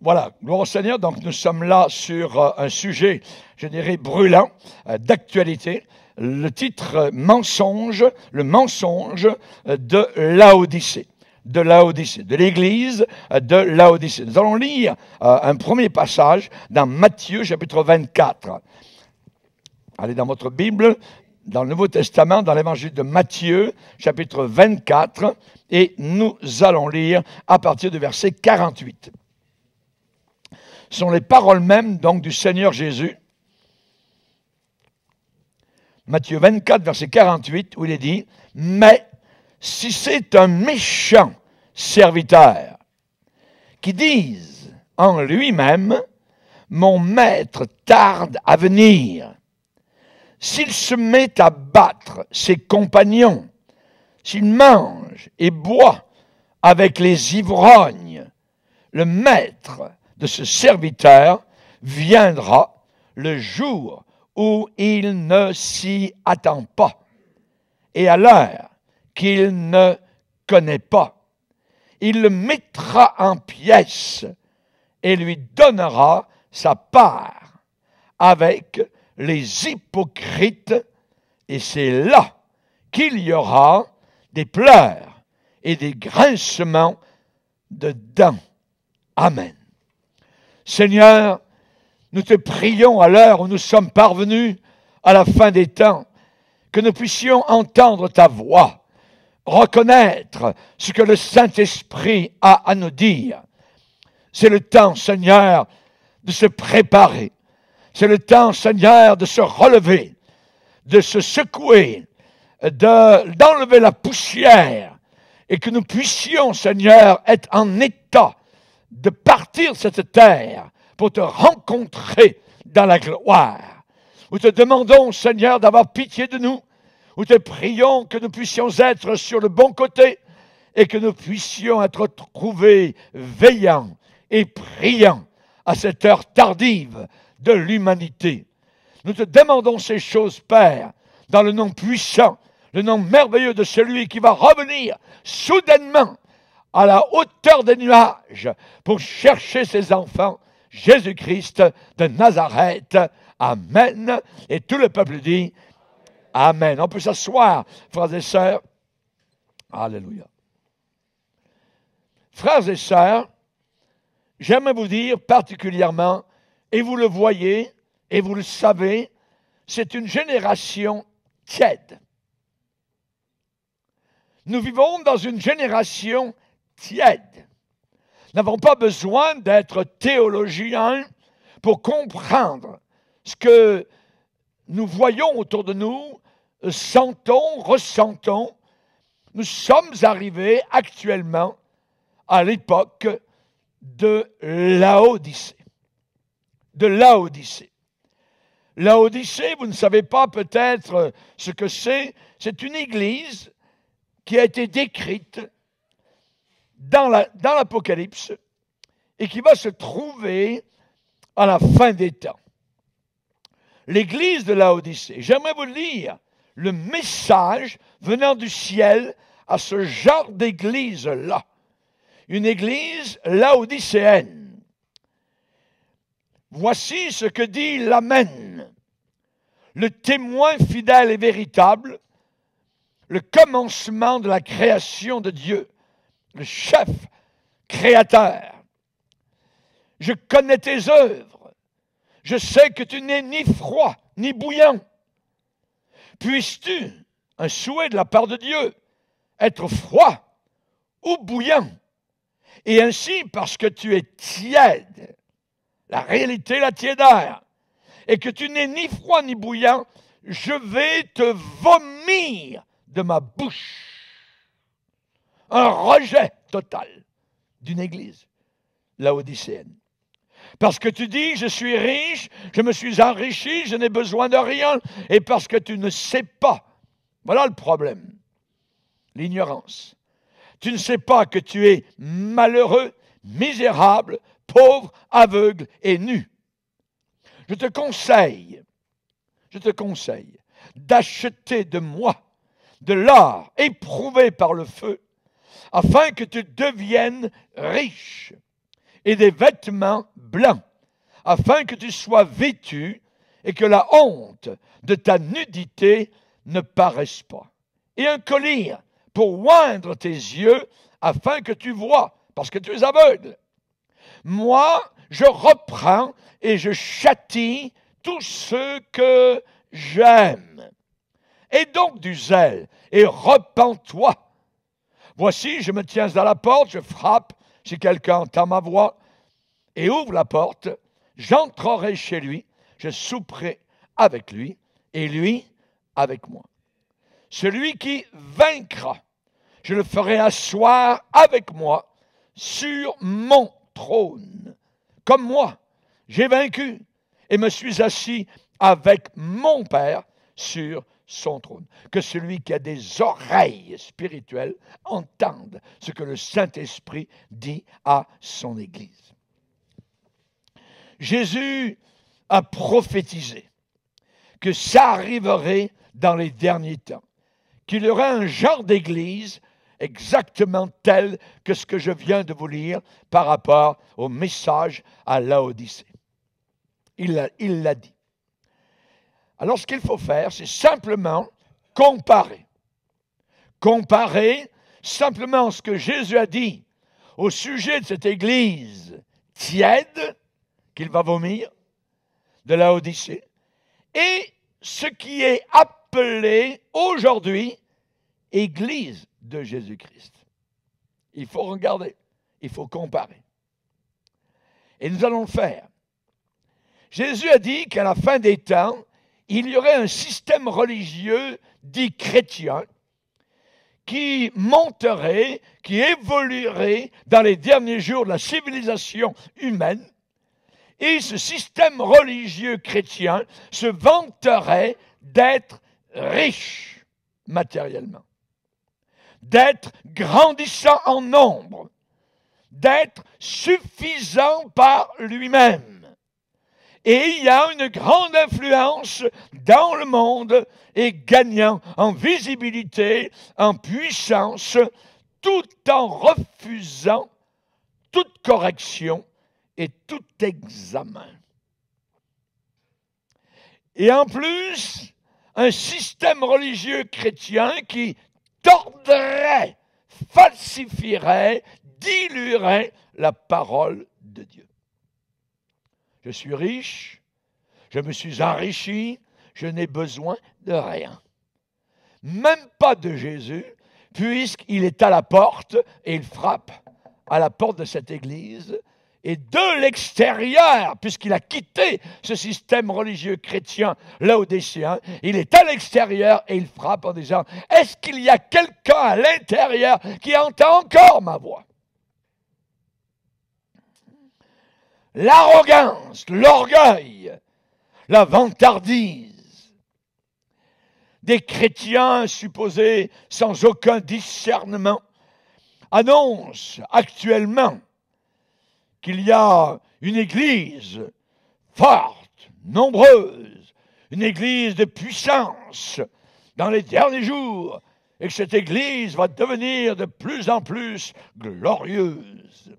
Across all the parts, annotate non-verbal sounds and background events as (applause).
Voilà, gloire au Seigneur. Donc nous sommes là sur euh, un sujet, je dirais, brûlant, euh, d'actualité. Le titre euh, Mensonge, le mensonge de l'Odyssée de Laodicée, de l'église de Laodicée. Nous allons lire un premier passage dans Matthieu chapitre 24. Allez dans votre Bible, dans le Nouveau Testament, dans l'évangile de Matthieu chapitre 24, et nous allons lire à partir du verset 48 sont les paroles mêmes donc du Seigneur Jésus. Matthieu 24, verset 48, où il est dit, Mais si c'est un méchant serviteur qui dise en lui-même, Mon maître tarde à venir, s'il se met à battre ses compagnons, s'il mange et boit avec les ivrognes, le maître de ce serviteur viendra le jour où il ne s'y attend pas et à l'heure qu'il ne connaît pas. Il le mettra en pièces et lui donnera sa part avec les hypocrites et c'est là qu'il y aura des pleurs et des grincements de dents. Amen. Seigneur, nous te prions à l'heure où nous sommes parvenus à la fin des temps, que nous puissions entendre ta voix, reconnaître ce que le Saint-Esprit a à nous dire. C'est le temps, Seigneur, de se préparer. C'est le temps, Seigneur, de se relever, de se secouer, d'enlever la poussière et que nous puissions, Seigneur, être en état de partir cette terre pour te rencontrer dans la gloire. Nous te demandons, Seigneur, d'avoir pitié de nous. Nous te prions que nous puissions être sur le bon côté et que nous puissions être trouvés veillants et priants à cette heure tardive de l'humanité. Nous te demandons ces choses, Père, dans le nom puissant, le nom merveilleux de celui qui va revenir soudainement à la hauteur des nuages pour chercher ses enfants, Jésus-Christ de Nazareth. Amen. Et tout le peuple dit Amen. On peut s'asseoir, frères et sœurs. Alléluia. Frères et sœurs, j'aimerais vous dire particulièrement, et vous le voyez, et vous le savez, c'est une génération tiède. Nous vivons dans une génération tiède. Nous n'avons pas besoin d'être théologiens pour comprendre ce que nous voyons autour de nous, sentons, ressentons. Nous sommes arrivés actuellement à l'époque de l'Odyssée. De l'Odyssée. L'Odyssée, vous ne savez pas peut-être ce que c'est. C'est une église qui a été décrite dans l'Apocalypse et qui va se trouver à la fin des temps. L'église de la J'aimerais vous lire le message venant du ciel à ce genre d'église-là. Une église laodicéenne. Voici ce que dit l'Amen, le témoin fidèle et véritable, le commencement de la création de Dieu le chef créateur. Je connais tes œuvres. Je sais que tu n'es ni froid ni bouillant. Puisses-tu, un souhait de la part de Dieu, être froid ou bouillant Et ainsi, parce que tu es tiède, la réalité, la tiédeur, et que tu n'es ni froid ni bouillant, je vais te vomir de ma bouche un rejet total d'une église laodicéenne. Parce que tu dis, je suis riche, je me suis enrichi, je n'ai besoin de rien, et parce que tu ne sais pas. Voilà le problème, l'ignorance. Tu ne sais pas que tu es malheureux, misérable, pauvre, aveugle et nu. Je te conseille, je te conseille d'acheter de moi de l'art éprouvé par le feu afin que tu deviennes riche, et des vêtements blancs, afin que tu sois vêtu et que la honte de ta nudité ne paraisse pas. Et un collier pour oindre tes yeux, afin que tu vois, parce que tu es aveugle. Moi, je reprends et je châtie tous ceux que j'aime. Et donc du zèle, et repens-toi Voici, je me tiens à la porte, je frappe, si quelqu'un entend ma voix et ouvre la porte, j'entrerai chez lui, je souperai avec lui et lui avec moi. Celui qui vaincra, je le ferai asseoir avec moi sur mon trône. Comme moi, j'ai vaincu et me suis assis avec mon Père sur son trône. Que celui qui a des oreilles spirituelles entende ce que le Saint-Esprit dit à son Église. Jésus a prophétisé que ça arriverait dans les derniers temps, qu'il y aurait un genre d'Église exactement tel que ce que je viens de vous lire par rapport au message à Laodicée. Il l'a dit. Alors ce qu'il faut faire, c'est simplement comparer. Comparer simplement ce que Jésus a dit au sujet de cette église tiède qu'il va vomir de la Odyssée et ce qui est appelé aujourd'hui église de Jésus-Christ. Il faut regarder, il faut comparer. Et nous allons le faire. Jésus a dit qu'à la fin des temps, il y aurait un système religieux dit chrétien qui monterait, qui évoluerait dans les derniers jours de la civilisation humaine. Et ce système religieux chrétien se vanterait d'être riche matériellement, d'être grandissant en nombre, d'être suffisant par lui-même et il y a une grande influence dans le monde et gagnant en visibilité, en puissance, tout en refusant toute correction et tout examen. Et en plus, un système religieux chrétien qui tordrait, falsifierait, diluerait la parole de Dieu. Je suis riche, je me suis enrichi, je n'ai besoin de rien. Même pas de Jésus, puisqu'il est à la porte et il frappe à la porte de cette Église et de l'extérieur, puisqu'il a quitté ce système religieux chrétien laodicéen, il est à l'extérieur et il frappe en disant, est-ce qu'il y a quelqu'un à l'intérieur qui entend encore ma voix l'arrogance, l'orgueil, la vantardise. Des chrétiens supposés sans aucun discernement annoncent actuellement qu'il y a une Église forte, nombreuse, une Église de puissance dans les derniers jours, et que cette Église va devenir de plus en plus glorieuse.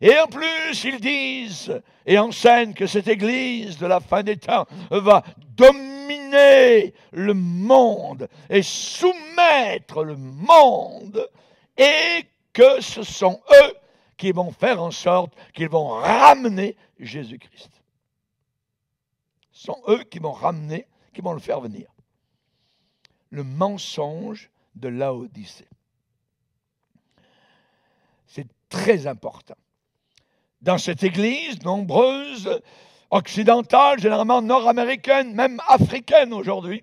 Et en plus, ils disent et enseignent que cette Église de la fin des temps va dominer le monde et soumettre le monde et que ce sont eux qui vont faire en sorte qu'ils vont ramener Jésus-Christ. Ce sont eux qui vont ramener, qui vont le faire venir. Le mensonge de l'Odyssée. C'est très important dans cette Église nombreuse, occidentale, généralement nord-américaine, même africaine aujourd'hui,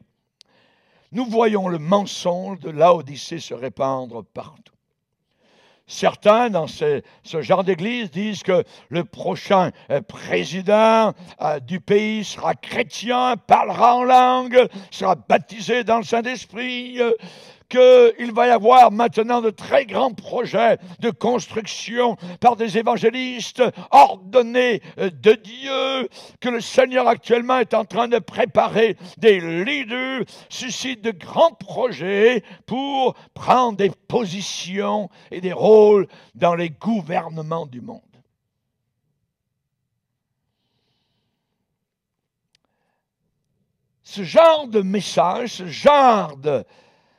nous voyons le mensonge de l'Odyssée se répandre partout. Certains dans ce genre d'église disent que le prochain euh, président euh, du pays sera chrétien, parlera en langue, sera baptisé dans le Saint-Esprit, euh, qu'il va y avoir maintenant de très grands projets de construction par des évangélistes ordonnés euh, de Dieu, que le Seigneur actuellement est en train de préparer des leaders, suscite de grands projets pour prendre des positions et des rôles dans les gouvernements du monde. Ce genre de message, ce genre de,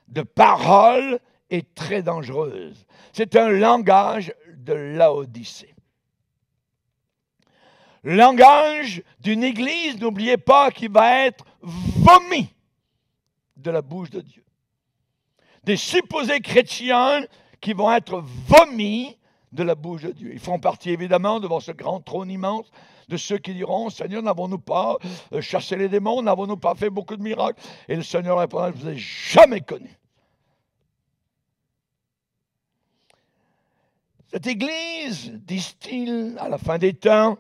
de parole est très dangereuse. C'est un langage de l'Odyssée. Langage d'une église, n'oubliez pas, qui va être vomi de la bouche de Dieu. Des supposés chrétiens qui vont être vomis de la bouche de Dieu. Ils font partie évidemment devant ce grand trône immense de ceux qui diront, Seigneur, n'avons-nous pas euh, chassé les démons, n'avons-nous pas fait beaucoup de miracles Et le Seigneur répondra, je ne vous ai jamais connu. Cette Église, disent-ils, à la fin des temps,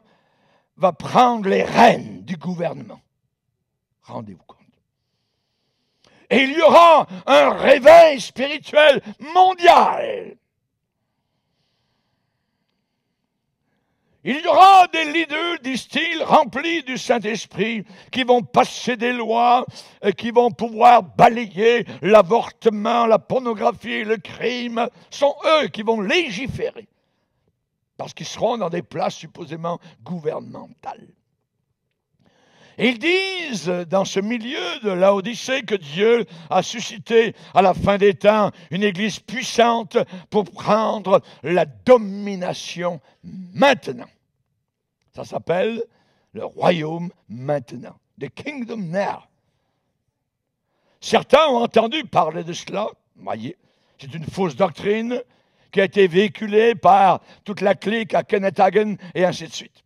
va prendre les rênes du gouvernement. Rendez-vous compte. Et il y aura un réveil spirituel mondial. Il y aura des leaders, disent-ils, remplis du Saint-Esprit, qui vont passer des lois, et qui vont pouvoir balayer l'avortement, la pornographie, le crime. Ce sont eux qui vont légiférer, parce qu'ils seront dans des places supposément gouvernementales. Ils disent dans ce milieu de l'Odyssée que Dieu a suscité à la fin des temps une Église puissante pour prendre la domination maintenant. Ça s'appelle le royaume maintenant. The kingdom now. Certains ont entendu parler de cela. Voyez, c'est une fausse doctrine qui a été véhiculée par toute la clique à Kenneth et ainsi de suite.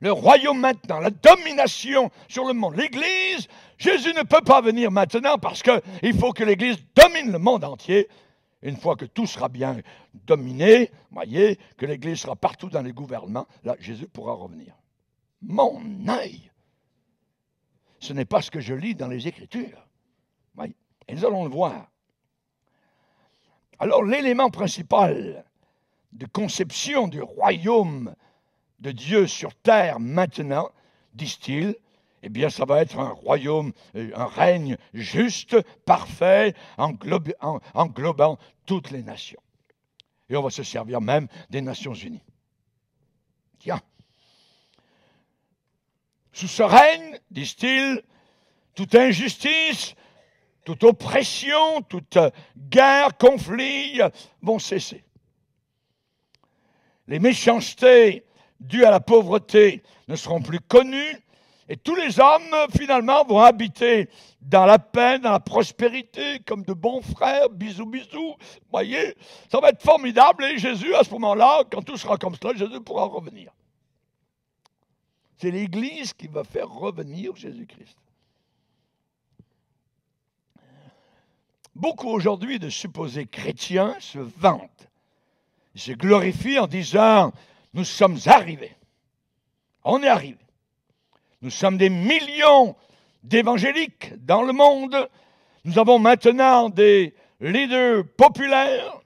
Le royaume maintenant, la domination sur le monde. L'Église, Jésus ne peut pas venir maintenant parce qu'il faut que l'Église domine le monde entier. Une fois que tout sera bien dominé, voyez, que l'Église sera partout dans les gouvernements, là, Jésus pourra revenir. Mon œil Ce n'est pas ce que je lis dans les Écritures. Voyez. Et nous allons le voir. Alors, l'élément principal de conception du royaume de Dieu sur terre maintenant, disent-ils, eh bien ça va être un royaume, euh, un règne juste, parfait, englobant toutes les nations. Et on va se servir même des Nations Unies. Tiens. Sous ce règne, disent-ils, toute injustice, toute oppression, toute guerre, conflit vont cesser. Les méchancetés dues à la pauvreté ne seront plus connues, et tous les hommes, finalement, vont habiter dans la paix, dans la prospérité, comme de bons frères, bisous, bisous. Voyez, ça va être formidable. Et Jésus, à ce moment-là, quand tout sera comme cela, Jésus pourra revenir. C'est l'Église qui va faire revenir Jésus-Christ. Beaucoup aujourd'hui de supposés chrétiens se vantent, se glorifient en disant Nous sommes arrivés. On est arrivés. Nous sommes des millions d'évangéliques dans le monde. Nous avons maintenant des leaders populaires,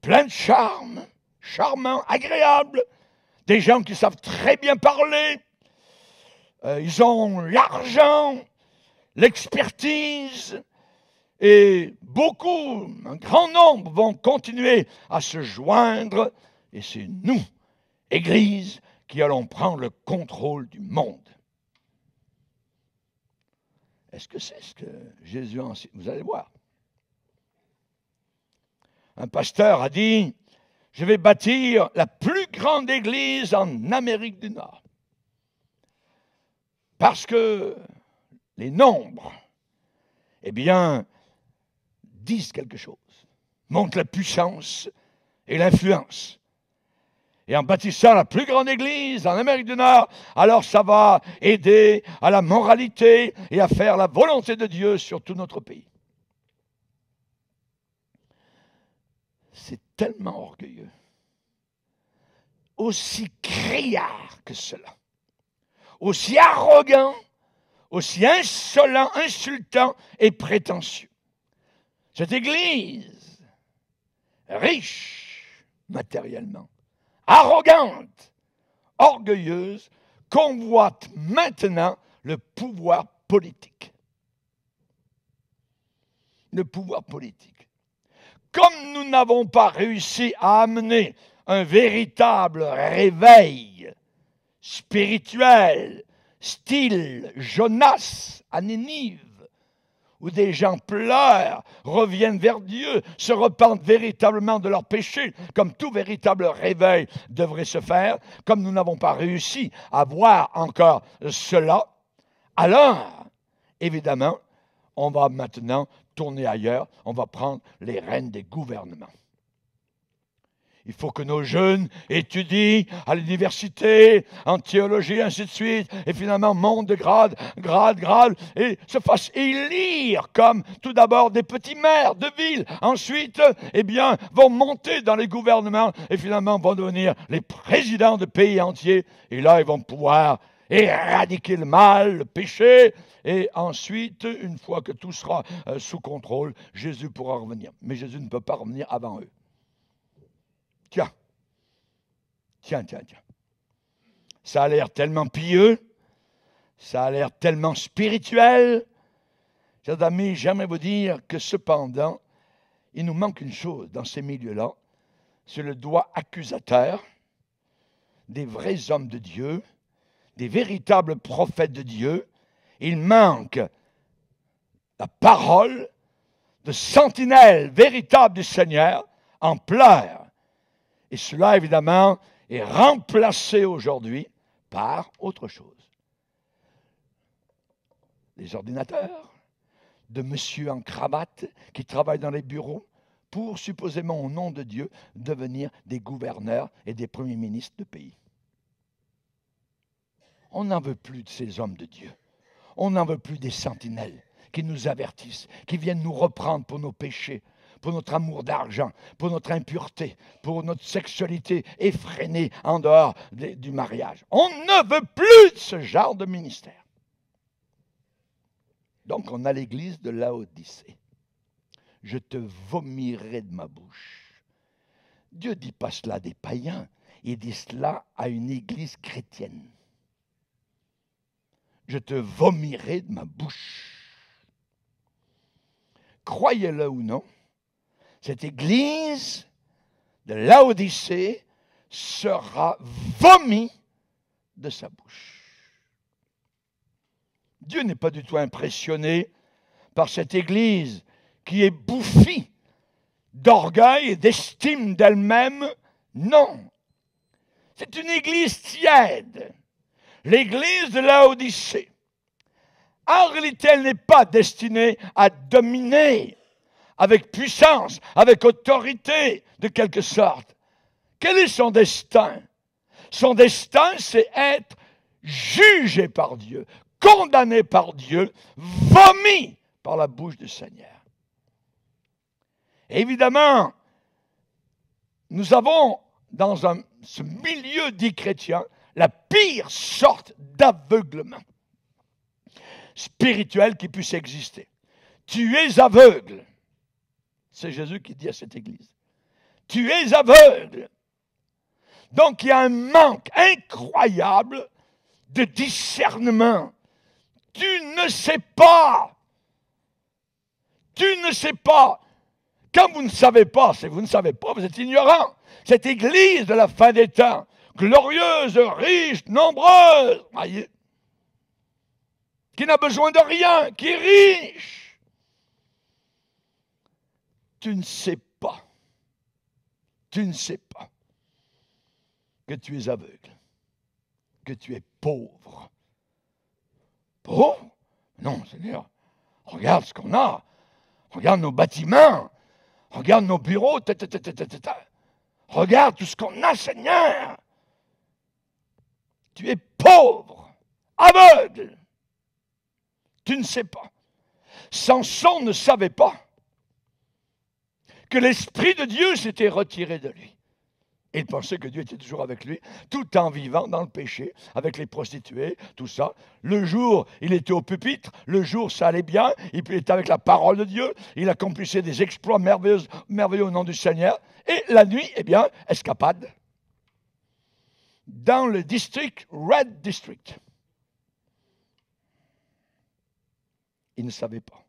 pleins de charme, charmants, agréables, des gens qui savent très bien parler. Euh, ils ont l'argent, l'expertise, et beaucoup, un grand nombre vont continuer à se joindre, et c'est nous, Église, qui allons prendre le contrôle du monde. Est-ce que c'est ce que Jésus enseigne? Vous allez voir. Un pasteur a dit, je vais bâtir la plus grande église en Amérique du Nord. Parce que les nombres, eh bien, disent quelque chose, montrent la puissance et l'influence et en bâtissant la plus grande église en Amérique du Nord, alors ça va aider à la moralité et à faire la volonté de Dieu sur tout notre pays. C'est tellement orgueilleux, aussi criard que cela, aussi arrogant, aussi insolent, insultant et prétentieux. Cette église, riche matériellement, arrogante, orgueilleuse, convoite maintenant le pouvoir politique. Le pouvoir politique. Comme nous n'avons pas réussi à amener un véritable réveil spirituel, style Jonas à Nénive, où des gens pleurent, reviennent vers Dieu, se repentent véritablement de leurs péchés, comme tout véritable réveil devrait se faire, comme nous n'avons pas réussi à voir encore cela, alors, évidemment, on va maintenant tourner ailleurs, on va prendre les rênes des gouvernements. Il faut que nos jeunes étudient à l'université, en théologie, ainsi de suite, et finalement montent de grade, grade, grade, et se fassent élire comme tout d'abord des petits maires de ville. Ensuite, eh bien, vont monter dans les gouvernements et finalement vont devenir les présidents de pays entiers. Et là, ils vont pouvoir éradiquer le mal, le péché, et ensuite, une fois que tout sera euh, sous contrôle, Jésus pourra revenir. Mais Jésus ne peut pas revenir avant eux. Tiens, tiens, tiens, tiens. Ça a l'air tellement pieux, ça a l'air tellement spirituel. Chers amis, j'aimerais vous dire que cependant, il nous manque une chose dans ces milieux-là, c'est le doigt accusateur des vrais hommes de Dieu, des véritables prophètes de Dieu. Il manque la parole de sentinelle véritable du Seigneur en pleurs et cela, évidemment, est remplacé aujourd'hui par autre chose. Les ordinateurs de monsieur en cravate qui travaille dans les bureaux pour, supposément au nom de Dieu, devenir des gouverneurs et des premiers ministres de pays. On n'en veut plus de ces hommes de Dieu. On n'en veut plus des sentinelles qui nous avertissent, qui viennent nous reprendre pour nos péchés, pour notre amour d'argent, pour notre impureté, pour notre sexualité effrénée en dehors du mariage. On ne veut plus de ce genre de ministère. Donc on a l'église de Laodicée. Je te vomirai de ma bouche. Dieu dit pas cela à des païens, il dit cela à une église chrétienne. Je te vomirai de ma bouche. Croyez-le ou non, cette église de l'Odyssée sera vomie de sa bouche. Dieu n'est pas du tout impressionné par cette église qui est bouffie d'orgueil et d'estime d'elle-même. Non. C'est une église tiède. L'église de l'Odyssée. En réalité, elle n'est pas destinée à dominer avec puissance, avec autorité, de quelque sorte. Quel est son destin Son destin, c'est être jugé par Dieu, condamné par Dieu, vomi par la bouche du Seigneur. évidemment, nous avons dans un, ce milieu dit chrétien la pire sorte d'aveuglement spirituel qui puisse exister. Tu es aveugle c'est Jésus qui dit à cette Église. Tu es aveugle. Donc il y a un manque incroyable de discernement. Tu ne sais pas. Tu ne sais pas. Quand vous ne savez pas, si vous ne savez pas, vous êtes ignorant. Cette Église de la fin des temps, glorieuse, riche, nombreuse, qui n'a besoin de rien, qui est riche, tu ne sais pas, tu ne sais pas que tu es aveugle, que tu es pauvre. Pauvre Non, Seigneur, regarde ce qu'on a, regarde nos bâtiments, regarde nos bureaux, regarde tout ce qu'on a, Seigneur. Tu es pauvre, aveugle, tu ne sais pas. Samson ne savait pas que l'Esprit de Dieu s'était retiré de lui. Il pensait que Dieu était toujours avec lui, tout en vivant dans le péché, avec les prostituées, tout ça. Le jour, il était au pupitre, le jour, ça allait bien, il était avec la parole de Dieu, il accomplissait des exploits merveilleux, au nom du Seigneur. Et la nuit, eh bien, escapade. Dans le district, Red District. Il ne savait pas.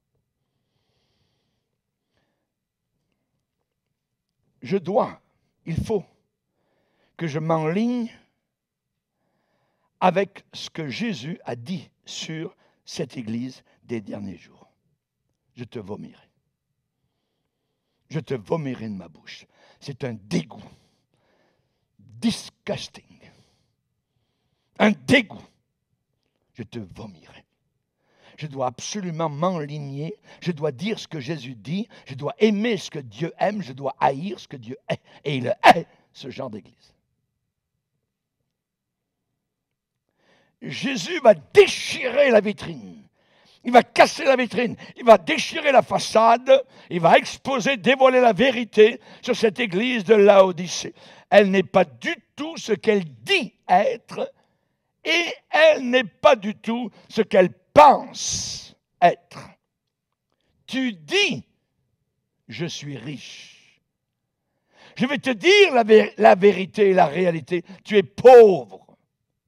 je dois, il faut que je m'enligne avec ce que Jésus a dit sur cette Église des derniers jours. Je te vomirai. Je te vomirai de ma bouche. C'est un dégoût. Disgusting. Un dégoût. Je te vomirai je dois absolument m'enligner, je dois dire ce que Jésus dit, je dois aimer ce que Dieu aime, je dois haïr ce que Dieu est, Et il est ce genre d'église. Jésus va déchirer la vitrine. Il va casser la vitrine, il va déchirer la façade, il va exposer, dévoiler la vérité sur cette église de Laodicée. Elle n'est pas du tout ce qu'elle dit être et elle n'est pas du tout ce qu'elle penses être. Tu dis, je suis riche. Je vais te dire la, la vérité et la réalité. Tu es pauvre.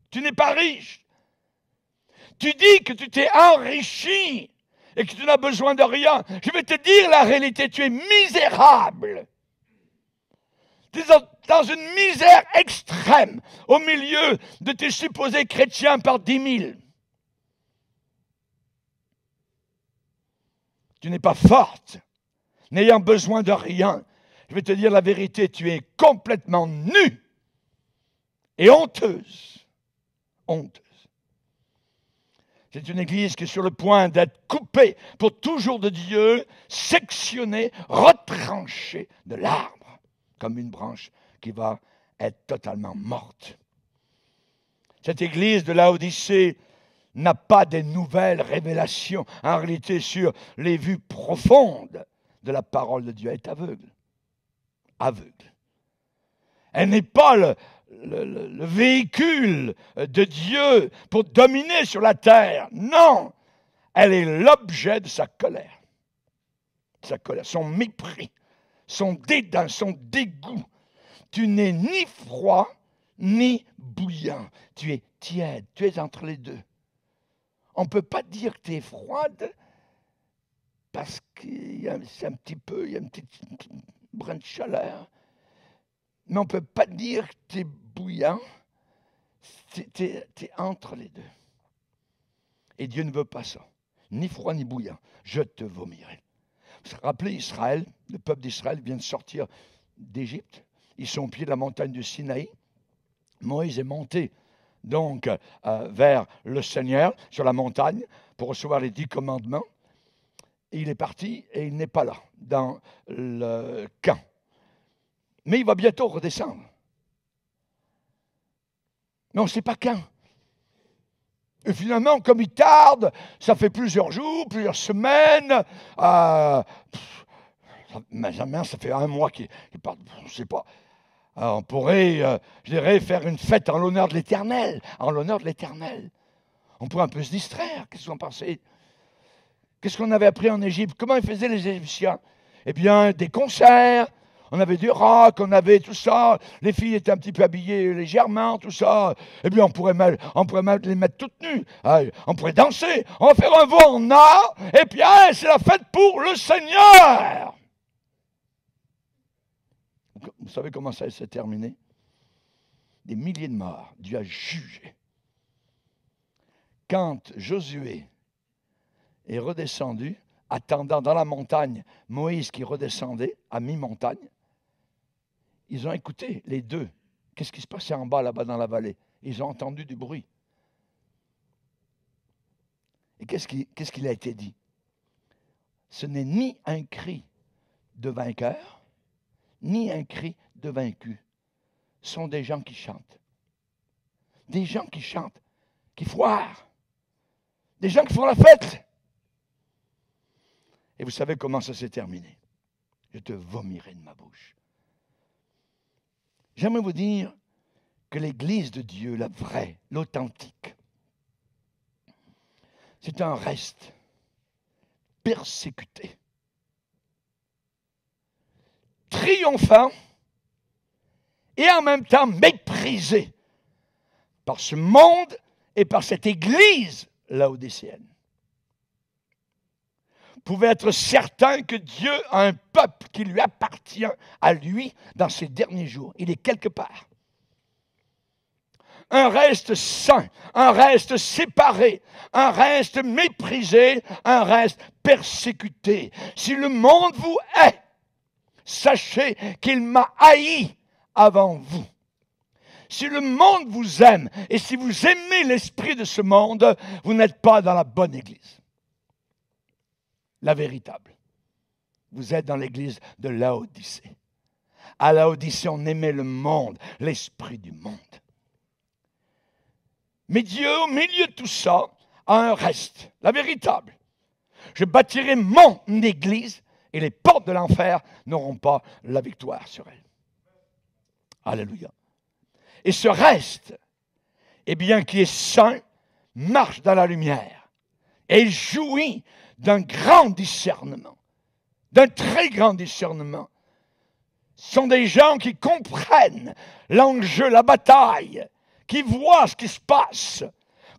Tu n'es pas riche. Tu dis que tu t'es enrichi et que tu n'as besoin de rien. Je vais te dire la réalité. Tu es misérable. Tu es dans une misère extrême au milieu de tes supposés chrétiens par dix mille. Tu n'es pas forte, n'ayant besoin de rien. Je vais te dire la vérité, tu es complètement nue et honteuse. Honteuse. C'est une église qui est sur le point d'être coupée pour toujours de Dieu, sectionnée, retranchée de l'arbre, comme une branche qui va être totalement morte. Cette église de l'Odyssée n'a pas des nouvelles révélations en réalité sur les vues profondes de la parole de Dieu. Elle est aveugle. Aveugle. Elle n'est pas le, véhicule de Dieu pour dominer sur la terre. Non. Elle est l'objet de sa colère. sa colère, son mépris, son dédain, son dégoût. Tu n'es ni froid ni bouillant. Tu es tiède. Tu es entre les deux. On ne peut pas dire que tu es froide parce qu'il y a un petit peu, il y a un petit, brin de chaleur. Mais on ne peut pas dire que tu es bouillant. Tu es, entre les deux. Et Dieu ne veut pas ça. Ni froid ni bouillant. Je te vomirai. Vous rappelez Israël, le peuple d'Israël vient de sortir d'Égypte. Ils sont au pied de la montagne du Sinaï. Moïse est monté donc euh, vers le Seigneur sur la montagne pour recevoir les dix commandements. Il est parti et il n'est pas là dans le camp. Mais il va bientôt redescendre. Mais on ne sait pas quand. Et finalement, comme il tarde, ça fait plusieurs jours, plusieurs semaines, euh, ça, fait un mois qu'il part, on ne sait pas. Ah, on pourrait, euh, je dirais, faire une fête en l'honneur de l'Éternel, en l'honneur de l'Éternel. On pourrait un peu se distraire. Qu'est-ce qu'on pensait Qu'est-ce qu'on avait appris en Égypte Comment ils faisaient les Égyptiens Eh bien, des concerts, on avait du rock, on avait tout ça. Les filles étaient un petit peu habillées légèrement, tout ça. Eh bien, on pourrait mal, on pourrait mal les mettre toutes nues. On pourrait danser, on va faire un vent en Et puis, c'est la fête pour le Seigneur. Vous savez comment ça s'est terminé Des milliers de morts. Dieu a jugé. Quand Josué est redescendu, attendant dans la montagne Moïse qui redescendait à mi-montagne, ils ont écouté les deux. Qu'est-ce qui se passait en bas là-bas dans la vallée Ils ont entendu du bruit. Et qu'est-ce qu'il a été dit Ce n'est ni un cri de vainqueur, ni un cri de vaincu. sont des gens qui chantent. Des gens qui chantent, qui foirent. Des gens qui font la fête. Et vous savez comment ça s'est terminé. Je te vomirai de ma bouche. J'aimerais vous dire que l'Église de Dieu, la vraie, l'authentique, c'est un reste persécuté triomphant et en même temps méprisé par ce monde et par cette Église au Vous pouvez être certain que Dieu a un peuple qui lui appartient à lui dans ces derniers jours. Il est quelque part. Un reste saint, un reste séparé, un reste méprisé, un reste persécuté. Si le monde vous hait, sachez qu'il m'a haï avant vous. Si le monde vous aime et si vous aimez l'esprit de ce monde, vous n'êtes pas dans la bonne église, la véritable. Vous êtes dans l'église de Laodicée. À l'Odyssée, on aimait le monde, l'esprit du monde. Mais Dieu, au milieu de tout ça, a un reste, la véritable. Je bâtirai mon église et les portes de l'enfer n'auront pas la victoire sur elle. Alléluia. Et ce reste, eh bien, qui est saint, marche dans la lumière et jouit d'un grand discernement, d'un très grand discernement. Ce sont des gens qui comprennent l'enjeu, la bataille, qui voient ce qui se passe,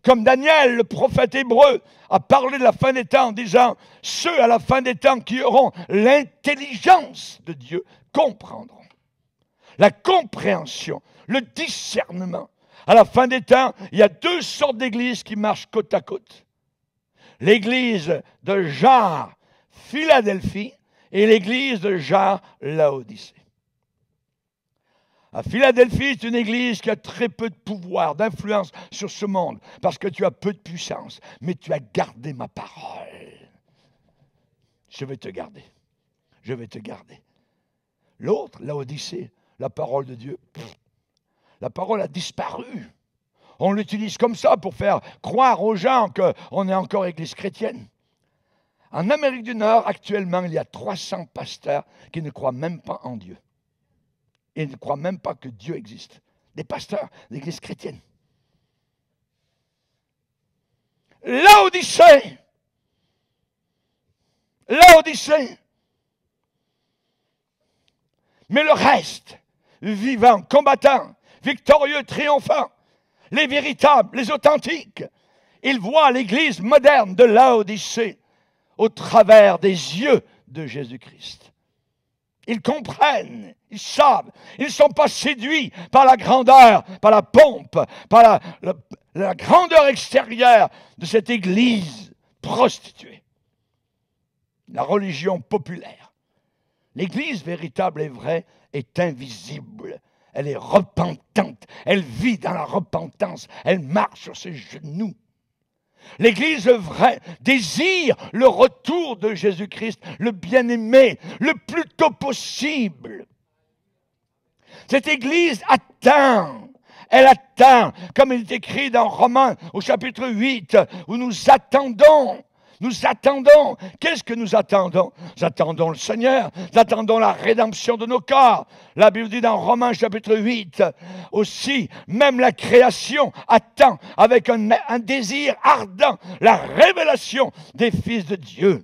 comme Daniel, le prophète hébreu, a parlé de la fin des temps en disant, ceux à la fin des temps qui auront l'intelligence de Dieu comprendront. La compréhension, le discernement. À la fin des temps, il y a deux sortes d'églises qui marchent côte à côte. L'église de Jar, Philadelphie, et l'église de Jar, Laodicée. À Philadelphie, c'est une église qui a très peu de pouvoir, d'influence sur ce monde, parce que tu as peu de puissance, mais tu as gardé ma parole. Je vais te garder. Je vais te garder. L'autre, Odyssée, la parole de Dieu, la parole a disparu. On l'utilise comme ça pour faire croire aux gens qu'on est encore église chrétienne. En Amérique du Nord, actuellement, il y a 300 pasteurs qui ne croient même pas en Dieu. Ils ne croient même pas que Dieu existe. Des pasteurs l'Église chrétienne. L'Odyssée. L'Odyssée. Mais le reste, vivant, combattant, victorieux, triomphant, les véritables, les authentiques, ils voient l'Église moderne de l'Odyssée au travers des yeux de Jésus-Christ. Ils comprennent, ils savent, ils ne sont pas séduits par la grandeur, par la pompe, par la, grandeur extérieure de cette Église prostituée, la religion populaire. L'Église véritable et vraie est invisible. Elle est repentante. Elle vit dans la repentance. Elle marche sur ses genoux. L'Église vraie désire le retour de Jésus-Christ, le bien-aimé, le plus tôt possible. Cette Église atteint, elle atteint, comme il est écrit dans Romains au chapitre 8, où nous attendons nous attendons. Qu'est-ce que nous attendons Nous attendons le Seigneur. Nous attendons la rédemption de nos corps. La Bible dit dans Romains chapitre 8 aussi, même la création attend avec un, un désir ardent la révélation des fils de Dieu.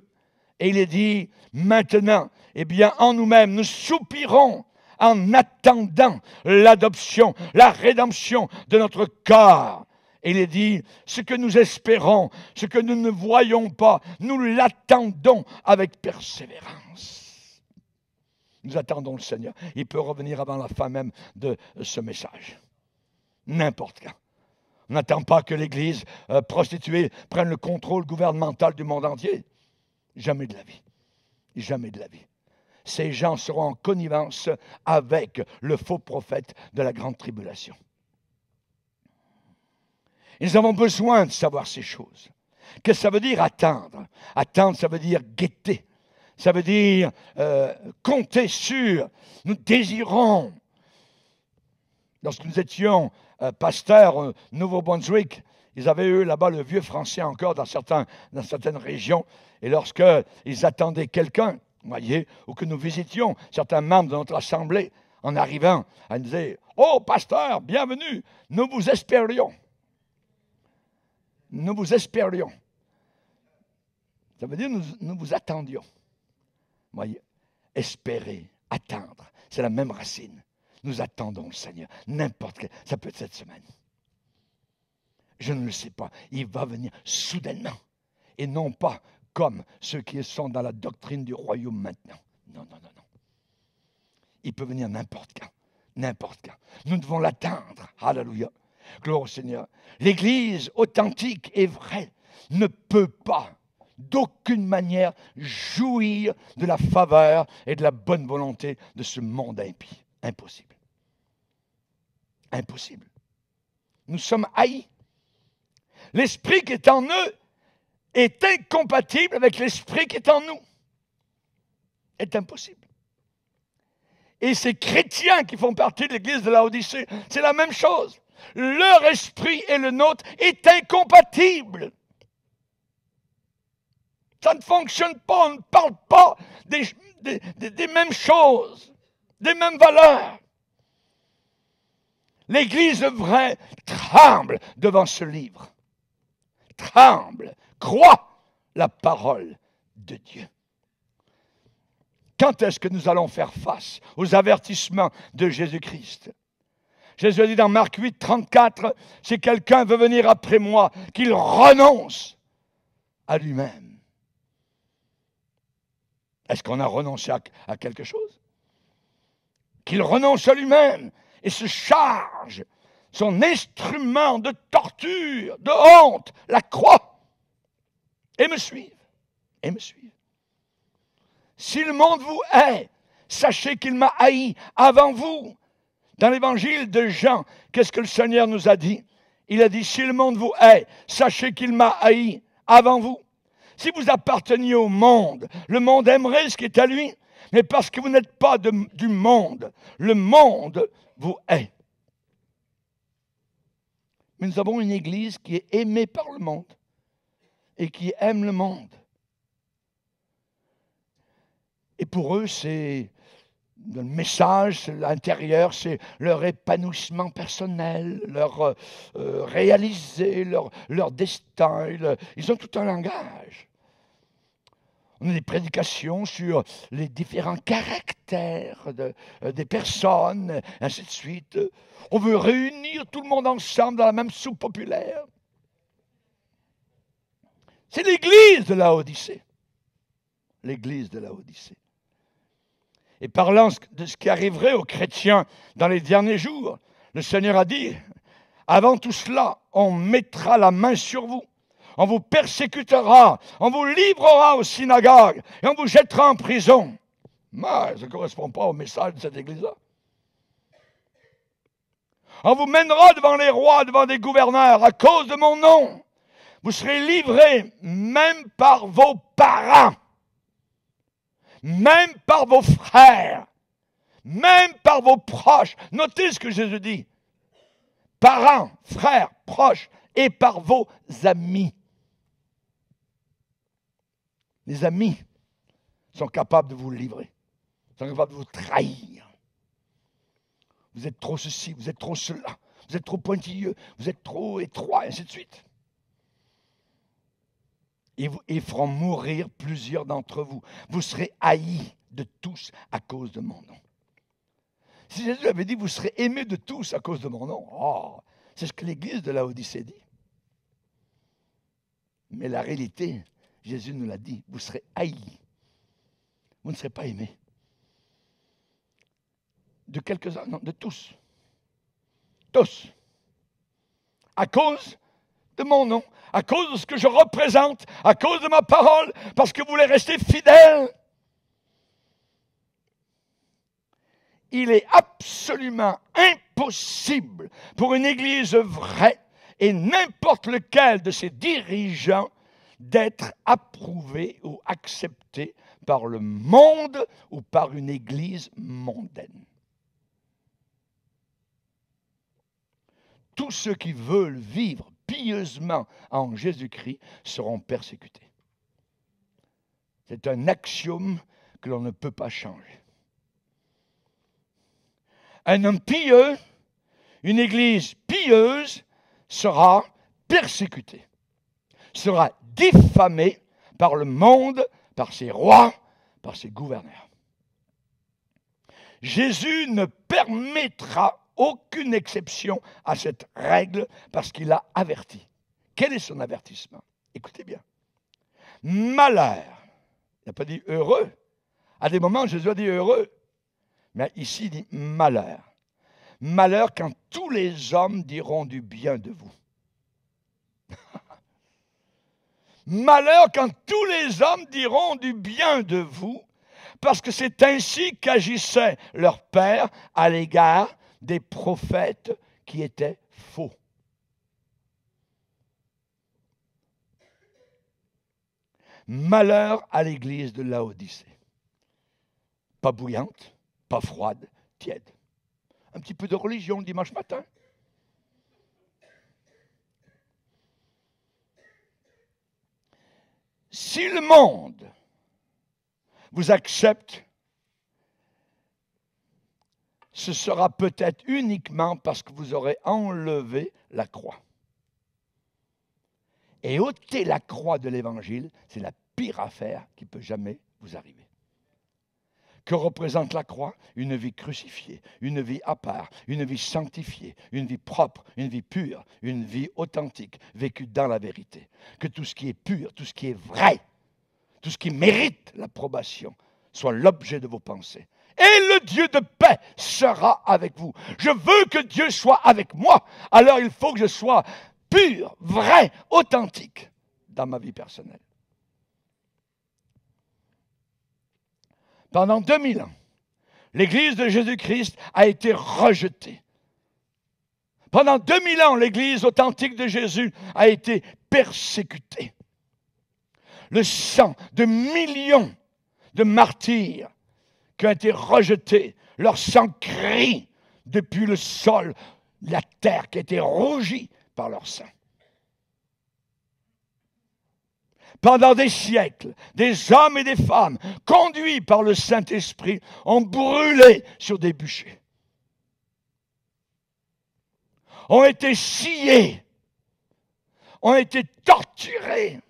Et il est dit, maintenant, eh bien, en nous-mêmes, nous soupirons en attendant l'adoption, la rédemption de notre corps. Il est dit, ce que nous espérons, ce que nous ne voyons pas, nous l'attendons avec persévérance. Nous attendons le Seigneur. Il peut revenir avant la fin même de euh, ce message. N'importe quand. On n'attend pas que l'Église euh, prostituée prenne le contrôle gouvernemental du monde entier. Jamais de la vie. Jamais de la vie. Ces gens seront en connivence avec le faux prophète de la grande tribulation. Ils nous avons besoin de savoir ces choses. Qu'est-ce que ça veut dire attendre Attendre, ça veut dire guetter. Ça veut dire euh, compter sur. Nous désirons. Lorsque nous étions euh, pasteurs au euh, Nouveau-Brunswick, ils avaient eu là-bas le vieux français encore dans, certaines régions. Et lorsque ils attendaient quelqu'un, voyez, ou que nous visitions certains membres de notre assemblée, en arrivant, ils disaient, « Oh, pasteur, bienvenue, nous vous espérions nous vous espérions. Ça veut dire nous, nous vous attendions. Voyez, espérer, attendre, c'est la même racine. Nous attendons le Seigneur, n'importe quel. Ça peut être cette semaine. Je ne le sais pas. Il va venir soudainement. Et non pas comme ceux qui sont dans la doctrine du royaume maintenant. Non, non, non, non. Il peut venir n'importe quand. N'importe quand. Nous devons l'atteindre. Alléluia. Gloire au Seigneur. L'Église authentique et vraie ne peut pas d'aucune manière jouir de la faveur et de la bonne volonté de ce monde impie. Impossible. Impossible. Nous sommes haïs. L'esprit qui est en eux est incompatible avec l'esprit qui est en nous. Est impossible. Et ces chrétiens qui font partie de l'église de la Odyssée, c'est la même chose. Leur esprit et le nôtre est incompatible. Ça ne fonctionne pas, on ne parle pas des, mêmes choses, des mêmes valeurs. L'Église vraie tremble devant ce livre. Tremble, croit la parole de Dieu. Quand est-ce que nous allons faire face aux avertissements de Jésus-Christ Jésus a dit dans Marc 8, 34, si quelqu'un veut venir après moi, qu'il renonce à lui-même. Est-ce qu'on a renoncé à, quelque chose Qu'il renonce à lui-même et se charge son instrument de torture, de honte, la croix, et me suive, et me suive. Si le monde vous hait, sachez qu'il m'a haï avant vous. Dans l'évangile de Jean, qu'est-ce que le Seigneur nous a dit Il a dit, si le monde vous hait, sachez qu'il m'a haï avant vous. Si vous apparteniez au monde, le monde aimerait ce qui est à lui, mais parce que vous n'êtes pas du monde, le monde vous hait. Mais nous avons une Église qui est aimée par le monde et qui aime le monde. Et pour eux, c'est le message l'intérieur, c'est leur épanouissement personnel, leur euh, euh, réaliser leur, leur destin. ils ont tout un langage. On a des prédications sur les différents caractères de, euh, des personnes, ainsi de suite. On veut réunir tout le monde ensemble dans la même soupe populaire. C'est l'Église de la Odyssée. L'Église de la Odyssée et parlant de ce qui arriverait aux chrétiens dans les derniers jours, le Seigneur a dit, avant tout cela, on mettra la main sur vous, on vous persécutera, on vous livrera aux synagogues et on vous jettera en prison. Mais ça ne correspond pas au message de cette église-là. On vous mènera devant les rois, devant des gouverneurs, à cause de mon nom. Vous serez livrés même par vos parents même par vos frères, même par vos proches. Notez ce que Jésus dit. Parents, frères, proches, et par vos amis. Les amis sont capables de vous livrer, sont capables de vous trahir. Vous êtes trop ceci, vous êtes trop cela, vous êtes trop pointilleux, vous êtes trop étroit, et ainsi de suite et, ils feront mourir plusieurs d'entre vous. Vous serez haïs de tous à cause de mon nom. Si Jésus avait dit, vous serez aimés de tous à cause de mon nom, oh, c'est ce que l'Église de la Odyssée dit. Mais la réalité, Jésus nous l'a dit, vous serez haïs. Vous ne serez pas aimés. De quelques-uns, non, de tous. Tous. À cause de mon nom, à cause de ce que je représente, à cause de ma parole, parce que vous voulez rester fidèle. Il est absolument impossible pour une Église vraie et n'importe lequel de ses dirigeants d'être approuvé ou accepté par le monde ou par une Église mondaine. Tous ceux qui veulent vivre pieusement en Jésus-Christ seront persécutés. C'est un axiome que l'on ne peut pas changer. Un homme pieux, une église pieuse sera persécutée, sera diffamée par le monde, par ses rois, par ses gouverneurs. Jésus ne permettra aucune exception à cette règle parce qu'il a averti. Quel est son avertissement Écoutez bien. Malheur. Il n'a pas dit heureux. À des moments, Jésus a dit heureux. Mais ici, il dit malheur. Malheur quand tous les hommes diront du bien de vous. (laughs) Malheur quand tous les hommes diront du bien de vous, parce que c'est ainsi qu'agissait leur Père à l'égard des prophètes qui étaient faux. Malheur à l'église de Laodicée. Pas bouillante, pas froide, tiède. Un petit peu de religion le dimanche matin. Si le monde vous accepte ce sera peut-être uniquement parce que vous aurez enlevé la croix. Et ôter la croix de l'Évangile, c'est la pire affaire qui peut jamais vous arriver. Que représente la croix Une vie crucifiée, une vie à part, une vie sanctifiée, une vie propre, une vie pure, une vie authentique, vécue dans la vérité. Que tout ce qui est pur, tout ce qui est vrai, tout ce qui mérite l'approbation soit l'objet de vos pensées et le Dieu de paix sera avec vous. Je veux que Dieu soit avec moi, alors il faut que je sois pur, vrai, authentique dans ma vie personnelle. Pendant 2000 ans, l'Église de Jésus-Christ a été rejetée. Pendant 2000 ans, l'Église authentique de Jésus a été persécutée. Le sang de millions de martyrs qui ont été rejetés, leur sang crie depuis le sol, la terre qui a été rougie par leur sang. Pendant des siècles, des hommes et des femmes, conduits par le Saint-Esprit, ont brûlé sur des bûchers, ont été sciés, ont été torturés,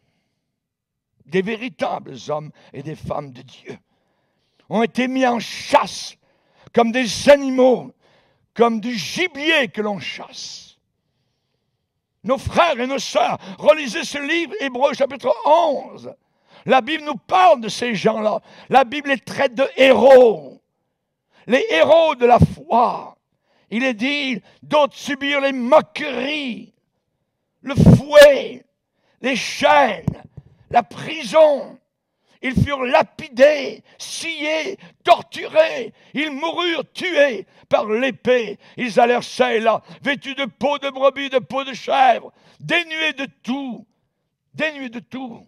des véritables hommes et des femmes de Dieu ont été mis en chasse, comme des animaux, comme du gibier que l'on chasse. Nos frères et nos sœurs, relisez ce livre, Hébreu chapitre 11. La Bible nous parle de ces gens-là. La Bible les traite de héros, les héros de la foi. Il est dit, d'autres subirent les moqueries, le fouet, les chaînes, la prison, ils furent lapidés, sciés, torturés. Ils moururent tués par l'épée. Ils allèrent ça et là, vêtus de peau de brebis, de peau de chèvre, dénués de tout, dénués de tout,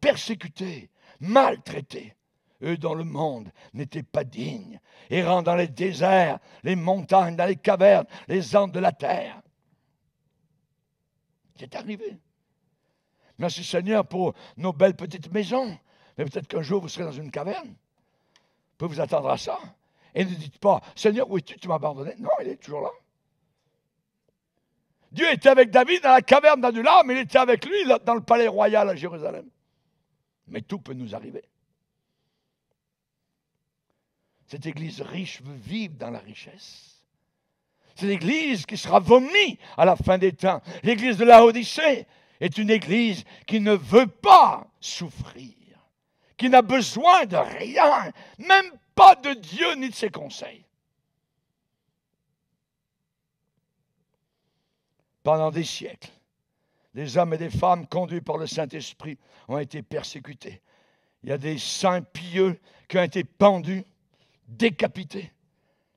persécutés, maltraités. Eux dans le monde n'étaient pas dignes, errant dans les déserts, les montagnes, dans les cavernes, les andes de la terre. C'est arrivé. Merci Seigneur pour nos belles petites maisons, mais peut-être qu'un jour vous serez dans une caverne. peut vous attendre à ça. Et ne dites pas, Seigneur, où es-tu Tu m'as abandonné. Non, il est toujours là. Dieu était avec David dans la caverne mais il était avec lui dans le palais royal à Jérusalem. Mais tout peut nous arriver. Cette église riche veut vivre dans la richesse. C'est l'église qui sera vomie à la fin des temps. L'église de la Odyssée est une église qui ne veut pas souffrir qui n'a besoin de rien, même pas de Dieu ni de ses conseils. Pendant des siècles, des hommes et des femmes conduits par le Saint-Esprit ont été persécutés. Il y a des saints pieux qui ont été pendus, décapités,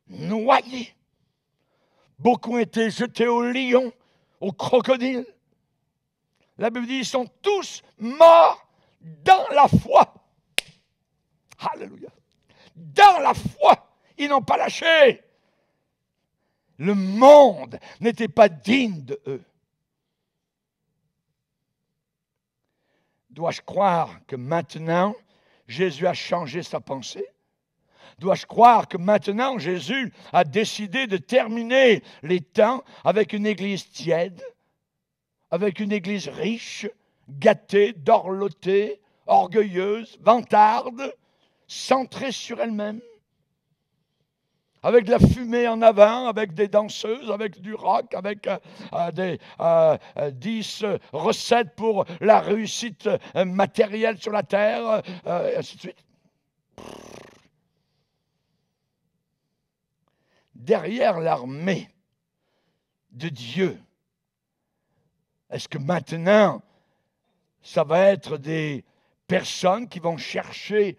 noyés. Beaucoup ont été jetés au lion, au crocodile. La Bible dit, ils sont tous morts dans la foi. Alléluia. Dans la foi, ils n'ont pas lâché. Le monde n'était pas digne de eux. Dois-je croire que maintenant, Jésus a changé sa pensée Dois-je croire que maintenant, Jésus a décidé de terminer les temps avec une église tiède, avec une église riche, gâtée, dorlotée, orgueilleuse, vantarde centrée sur elle-même, avec de la fumée en avant, avec des danseuses, avec du rock, avec euh, euh, des euh, dix recettes pour la réussite matérielle sur la terre, et ainsi de suite. Derrière l'armée de Dieu, est-ce que maintenant, ça va être des personnes qui vont chercher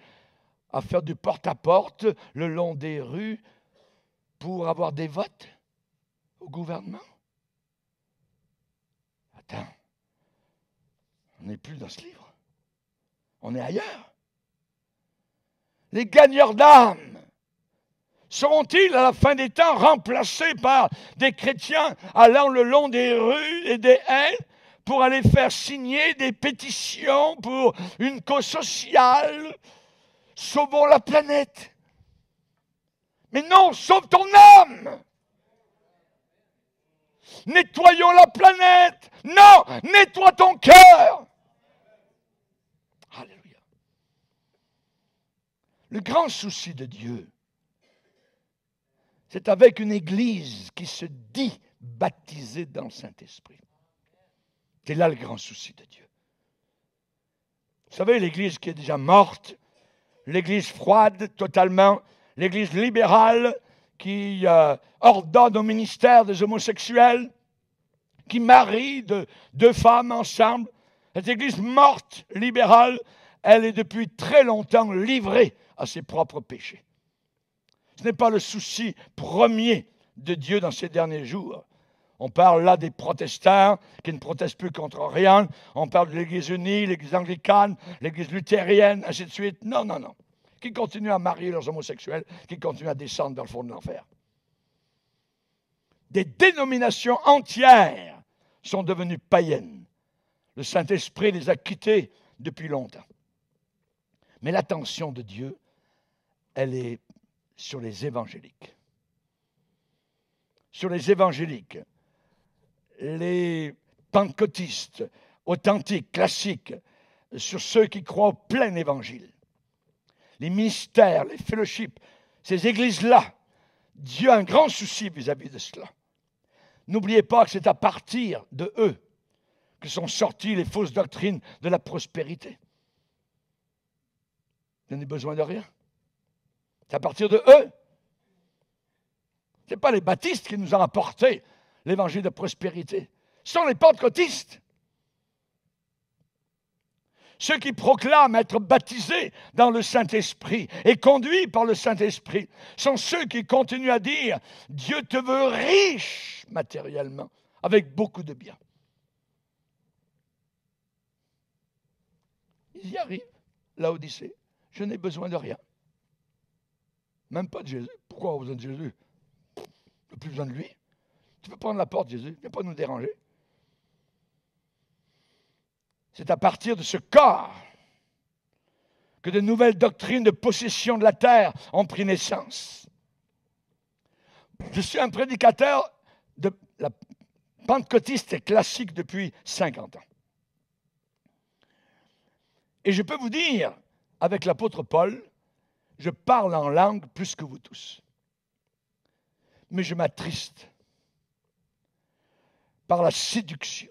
à faire du porte-à-porte le long des rues pour avoir des votes au gouvernement Attends, on n'est plus dans ce livre. On est ailleurs. Les gagneurs d'âmes seront-ils à la fin des temps remplacés par des chrétiens allant le long des rues et des haies pour aller faire signer des pétitions pour une cause sociale sauvons la planète. Mais non, sauve ton âme. Nettoyons la planète. Non, nettoie ton cœur. Alléluia. Le grand souci de Dieu, c'est avec une Église qui se dit baptisée dans le Saint-Esprit. C'est là le grand souci de Dieu. Vous savez, l'Église qui est déjà morte, l'Église froide totalement, l'Église libérale qui euh, ordonne au ministère des homosexuels, qui marie deux femmes ensemble. Cette Église morte, libérale, elle est depuis très longtemps livrée à ses propres péchés. Ce n'est pas le souci premier de Dieu dans ces derniers jours. On parle là des protestants qui ne protestent plus contre rien. On parle de l'Église unie, l'Église anglicane, l'Église luthérienne, ainsi de suite. Non, non, non. Qui continuent à marier leurs homosexuels, qui continuent à descendre dans le fond de l'enfer. Des dénominations entières sont devenues païennes. Le Saint-Esprit les a quittées depuis longtemps. Mais l'attention de Dieu, elle est sur les évangéliques. Sur les évangéliques les pentecôtistes authentiques, classiques, sur ceux qui croient au plein évangile. Les ministères, les fellowships, ces églises-là, Dieu a un grand souci vis-à-vis de cela. N'oubliez pas que c'est à partir de eux que sont sorties les fausses doctrines de la prospérité. Vous n'avez besoin de rien. C'est à partir de eux. Ce n'est pas les baptistes qui nous ont apporté l'évangile de prospérité. sont les pentecôtistes. Ceux qui proclament être baptisés dans le Saint-Esprit et conduits par le Saint-Esprit sont ceux qui continuent à dire Dieu te veut riche matériellement, avec beaucoup de biens. Ils y arrivent, là Odyssée. Je n'ai besoin de rien. Même pas de Jésus. Pourquoi on a besoin de Jésus On n'a plus besoin de lui. Tu peux prendre la porte, Jésus. Viens pas nous déranger. C'est à partir de ce corps que de nouvelles doctrines de possession de la terre ont pris naissance. Je suis un prédicateur de la pentecôtiste classique depuis 50 ans. Et je peux vous dire, avec l'apôtre Paul, je parle en langue plus que vous tous. Mais je m'attriste par la séduction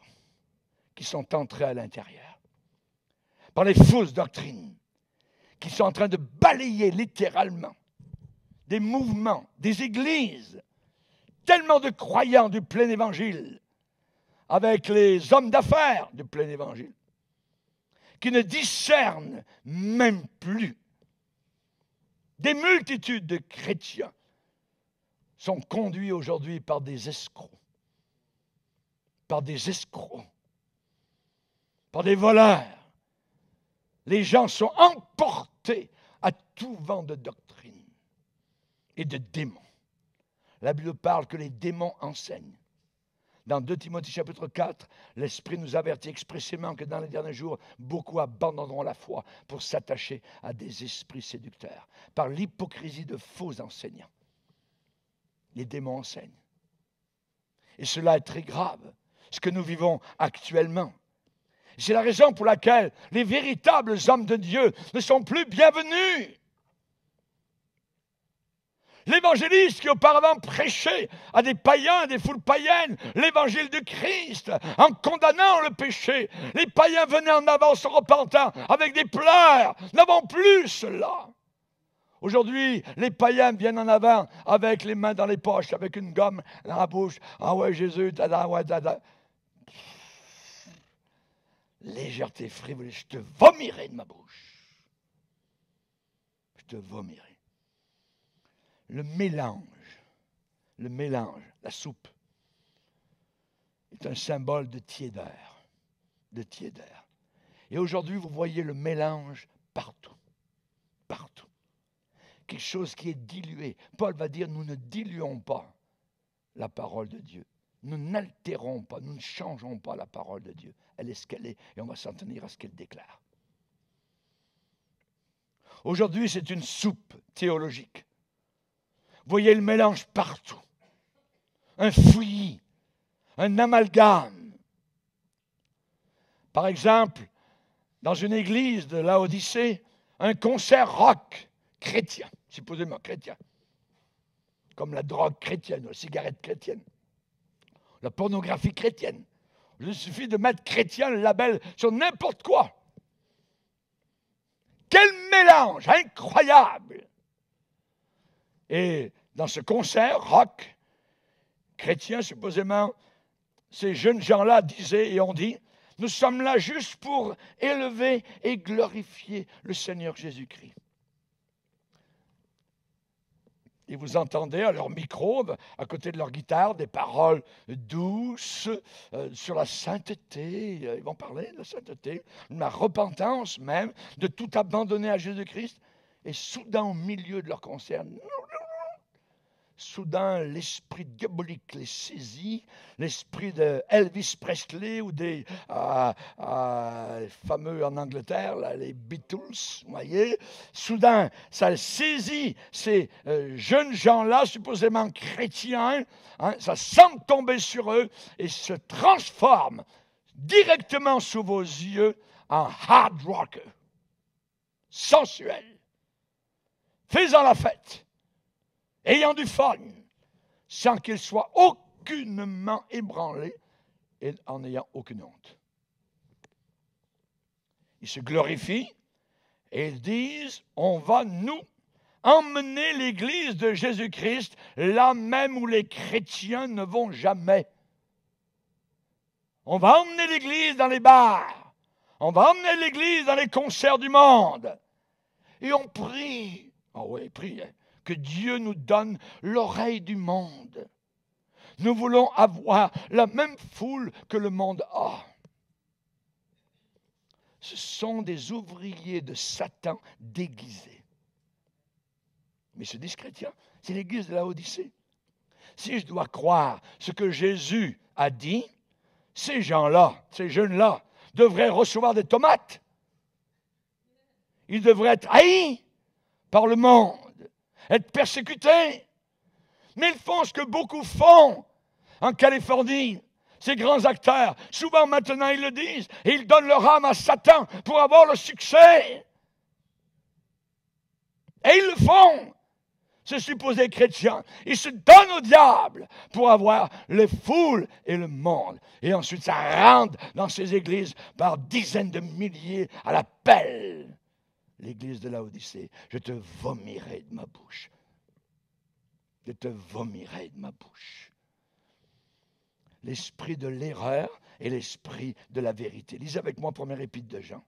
qui sont entrés à l'intérieur, par les fausses doctrines qui sont en train de balayer littéralement des mouvements, des églises, tellement de croyants du plein évangile, avec les hommes d'affaires du plein évangile, qui ne discernent même plus. Des multitudes de chrétiens sont conduits aujourd'hui par des escrocs par des escrocs, par des voleurs. Les gens sont emportés à tout vent de doctrine et de démons. La Bible parle que les démons enseignent. Dans 2 Timothée chapitre 4, l'Esprit nous avertit expressément que dans les derniers jours, beaucoup abandonneront la foi pour s'attacher à des esprits séducteurs par l'hypocrisie de faux enseignants. Les démons enseignent. Et cela est très grave ce que nous vivons actuellement. C'est la raison pour laquelle les véritables hommes de Dieu ne sont plus bienvenus. L'évangéliste qui auparavant prêchait à des païens, à des foules païennes, l'évangile de Christ, en condamnant le péché, les païens venaient en avant se repentant avec des pleurs. N'avons plus cela. Aujourd'hui, les païens viennent en avant avec les mains dans les poches, avec une gomme dans la bouche. Ah ouais, Jésus, dada ouais, dada légèreté frivole, je te vomirai de ma bouche. Je te vomirai. Le mélange, le mélange, la soupe, est un symbole de tiédeur, de tiédeur. Et aujourd'hui, vous voyez le mélange partout, partout. Quelque chose qui est dilué. Paul va dire, nous ne diluons pas la parole de Dieu. Nous n'altérons pas, nous ne changeons pas la parole de Dieu. Elle est ce qu'elle est et on va s'en tenir à ce qu'elle déclare. Aujourd'hui, c'est une soupe théologique. Voyez le mélange partout. Un fouillis, un amalgame. Par exemple, dans une église de l'Odyssée, un concert rock chrétien, supposément chrétien, comme la drogue chrétienne, ou la cigarette chrétienne la pornographie chrétienne. Il suffit de mettre chrétien le label sur n'importe quoi. Quel mélange incroyable! Et dans ce concert rock, chrétien supposément, ces jeunes gens-là disaient et ont dit, nous sommes là juste pour élever et glorifier le Seigneur Jésus-Christ. Et vous entendez à leur micro, à côté de leur guitare, des paroles douces euh, sur la sainteté. Euh, ils vont parler de la sainteté, de la repentance même, de tout abandonner à Jésus-Christ. Et soudain, au milieu de leur concert, soudain l'esprit diabolique les saisit, l'esprit de Elvis Presley ou des ah, ah, fameux en Angleterre, les Beatles, vous voyez. Soudain, ça saisit ces euh, jeunes gens-là, supposément chrétiens, hein, ça semble tomber sur eux et se transforme directement sous vos yeux en hard rocker, sensuel, faisant la fête ayant du fun, sans qu'il soit aucunement ébranlé et en ayant aucune honte. Ils se glorifient et ils disent, on va nous emmener l'Église de Jésus-Christ là même où les chrétiens ne vont jamais. On va emmener l'Église dans les bars. On va emmener l'Église dans les concerts du monde. Et on prie. Ah oui, prie que Dieu nous donne l'oreille du monde. Nous voulons avoir la même foule que le monde a. Ce sont des ouvriers de Satan déguisés. Mais ce disent chrétiens, c'est l'église de la Odyssée. Si je dois croire ce que Jésus a dit, ces gens-là, ces jeunes-là, devraient recevoir des tomates. Ils devraient être haïs par le monde être persécutés. Mais ils font ce que beaucoup font en Californie. Ces grands acteurs, souvent maintenant ils le disent, ils donnent leur âme à Satan pour avoir le succès. Et ils le font, ces supposés chrétiens. Ils se donnent au diable pour avoir les foules et le monde. Et ensuite, ça rentre dans ces églises par dizaines de milliers à la pelle l'église de la Odyssée, je te vomirai de ma bouche. Je te vomirai de ma bouche. L'esprit de l'erreur et l'esprit de la vérité. Lisez avec moi premier épître de Jean.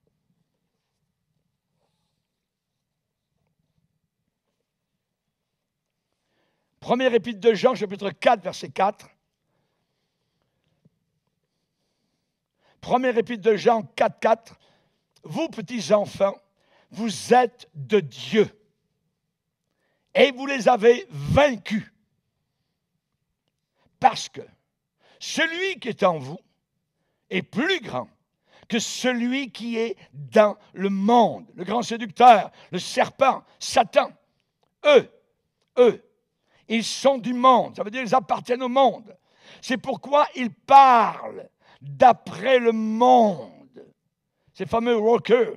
Premier épître de Jean, chapitre 4, verset 4. Premier épître de Jean 4, 4. Vous, petits enfants, vous êtes de Dieu et vous les avez vaincus. Parce que celui qui est en vous est plus grand que celui qui est dans le monde. Le grand séducteur, le serpent, Satan, eux, eux, ils sont du monde. Ça veut dire qu'ils appartiennent au monde. C'est pourquoi ils parlent d'après le monde. Ces fameux rockers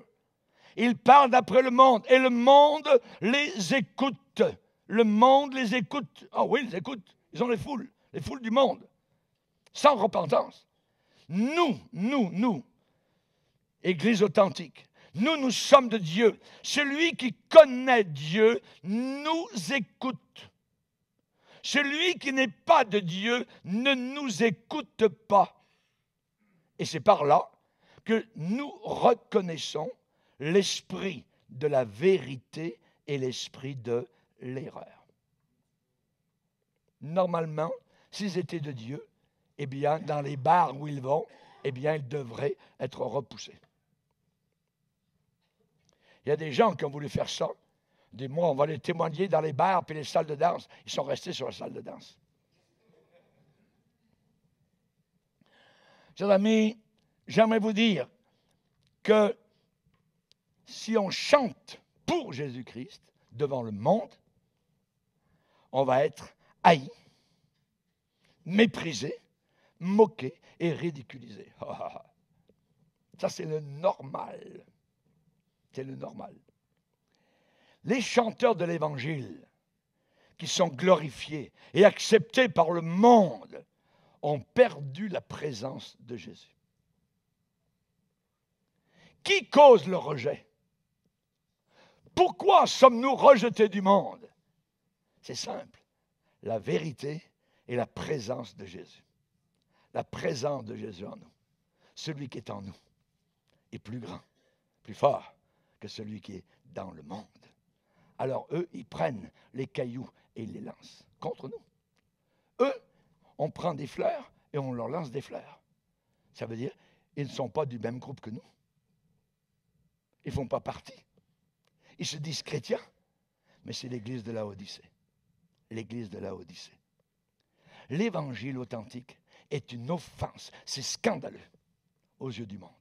ils parlent d'après le monde et le monde les écoute. Le monde les écoute. oh oui, ils écoutent. Ils ont les foules, les foules du monde, sans repentance. Nous, nous, nous, Église authentique, nous, nous sommes de Dieu. Celui qui connaît Dieu nous écoute. Celui qui n'est pas de Dieu ne nous écoute pas. Et c'est par là que nous reconnaissons l'esprit de la vérité et l'esprit de l'erreur. Normalement, s'ils étaient de Dieu, eh bien, dans les bars où ils vont, eh bien, ils devraient être repoussés. Il y a des gens qui ont voulu faire ça. Des moi, on va les témoigner dans les bars puis les salles de danse. Ils sont restés sur la salle de danse. Chers amis, j'aimerais vous dire que si on chante pour Jésus-Christ devant le monde, on va être haï, méprisé, moqué et ridiculisé. (laughs) Ça, c'est le normal. C'est le normal. Les chanteurs de l'Évangile, qui sont glorifiés et acceptés par le monde, ont perdu la présence de Jésus. Qui cause le rejet pourquoi sommes-nous rejetés du monde C'est simple. La vérité est la présence de Jésus. La présence de Jésus en nous. Celui qui est en nous est plus grand, plus fort que celui qui est dans le monde. Alors eux, ils prennent les cailloux et ils les lancent contre nous. Eux, on prend des fleurs et on leur lance des fleurs. Ça veut dire, ils ne sont pas du même groupe que nous. Ils ne font pas partie ils se disent chrétiens, mais c'est l'église de la Odyssée. L'église de la Odyssée. L'évangile authentique est une offense. C'est scandaleux aux yeux du monde.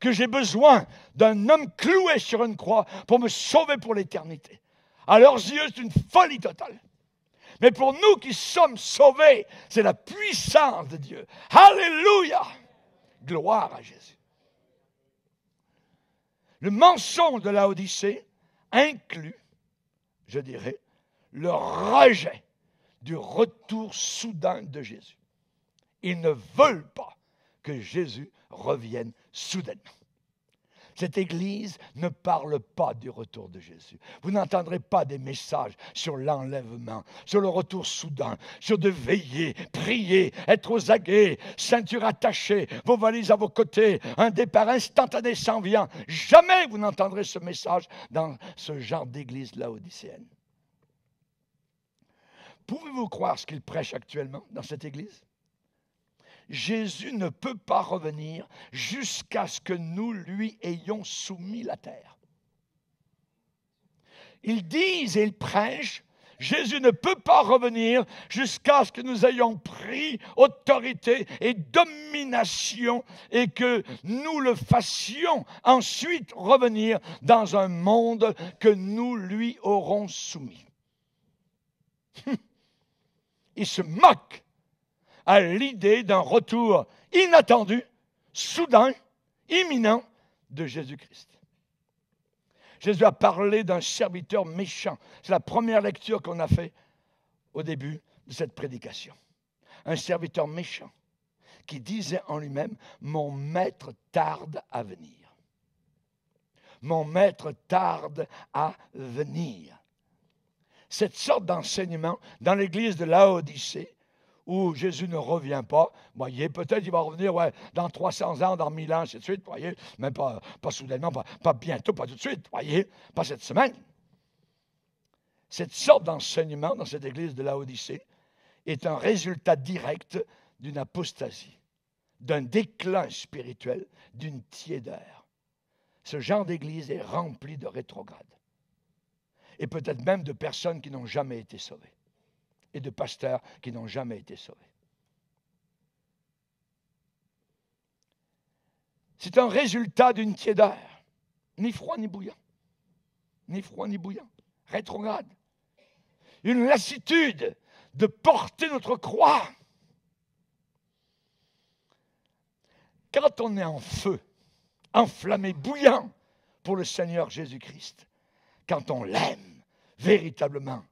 Que j'ai besoin d'un homme cloué sur une croix pour me sauver pour l'éternité. À leurs yeux, c'est une folie totale. Mais pour nous qui sommes sauvés, c'est la puissance de Dieu. Alléluia. Gloire à Jésus. Le mensonge de la Odyssée inclut, je dirais, le rejet du retour soudain de Jésus. Ils ne veulent pas que Jésus revienne soudainement. Cette Église ne parle pas du retour de Jésus. Vous n'entendrez pas des messages sur l'enlèvement, sur le retour soudain, sur de veiller, prier, être aux aguets, ceinture attachée, vos valises à vos côtés, un départ instantané s'en vient. Jamais vous n'entendrez ce message dans ce genre d'Église laodicienne. Pouvez-vous croire ce qu'il prêche actuellement dans cette Église Jésus ne peut pas revenir jusqu'à ce que nous lui ayons soumis la terre. Ils disent et ils prêchent, Jésus ne peut pas revenir jusqu'à ce que nous ayons pris autorité et domination et que nous le fassions ensuite revenir dans un monde que nous lui aurons soumis. (laughs) Ils se moquent à l'idée d'un retour inattendu, soudain, imminent de Jésus-Christ. Jésus a parlé d'un serviteur méchant. C'est la première lecture qu'on a faite au début de cette prédication. Un serviteur méchant qui disait en lui-même, mon maître tarde à venir. Mon maître tarde à venir. Cette sorte d'enseignement dans l'église de Laodicée où Jésus ne revient pas. Voyez, peut-être il va revenir dans 300 ans, dans 1000 ans, ainsi de suite, voyez, mais pas, pas soudainement, pas, bientôt, pas tout de suite, voyez, pas cette semaine. Cette sorte d'enseignement dans cette église de la Odyssée est un résultat direct d'une apostasie, d'un déclin spirituel, d'une tiédeur. Ce genre d'église est rempli de rétrogrades et peut-être même de personnes qui n'ont jamais été sauvées et de pasteurs qui n'ont jamais été sauvés. C'est un résultat d'une tiédeur, ni froid ni bouillant, ni froid ni bouillant, rétrograde. Une lassitude de porter notre croix. Quand on est en feu, enflammé, bouillant pour le Seigneur Jésus-Christ, quand on l'aime véritablement,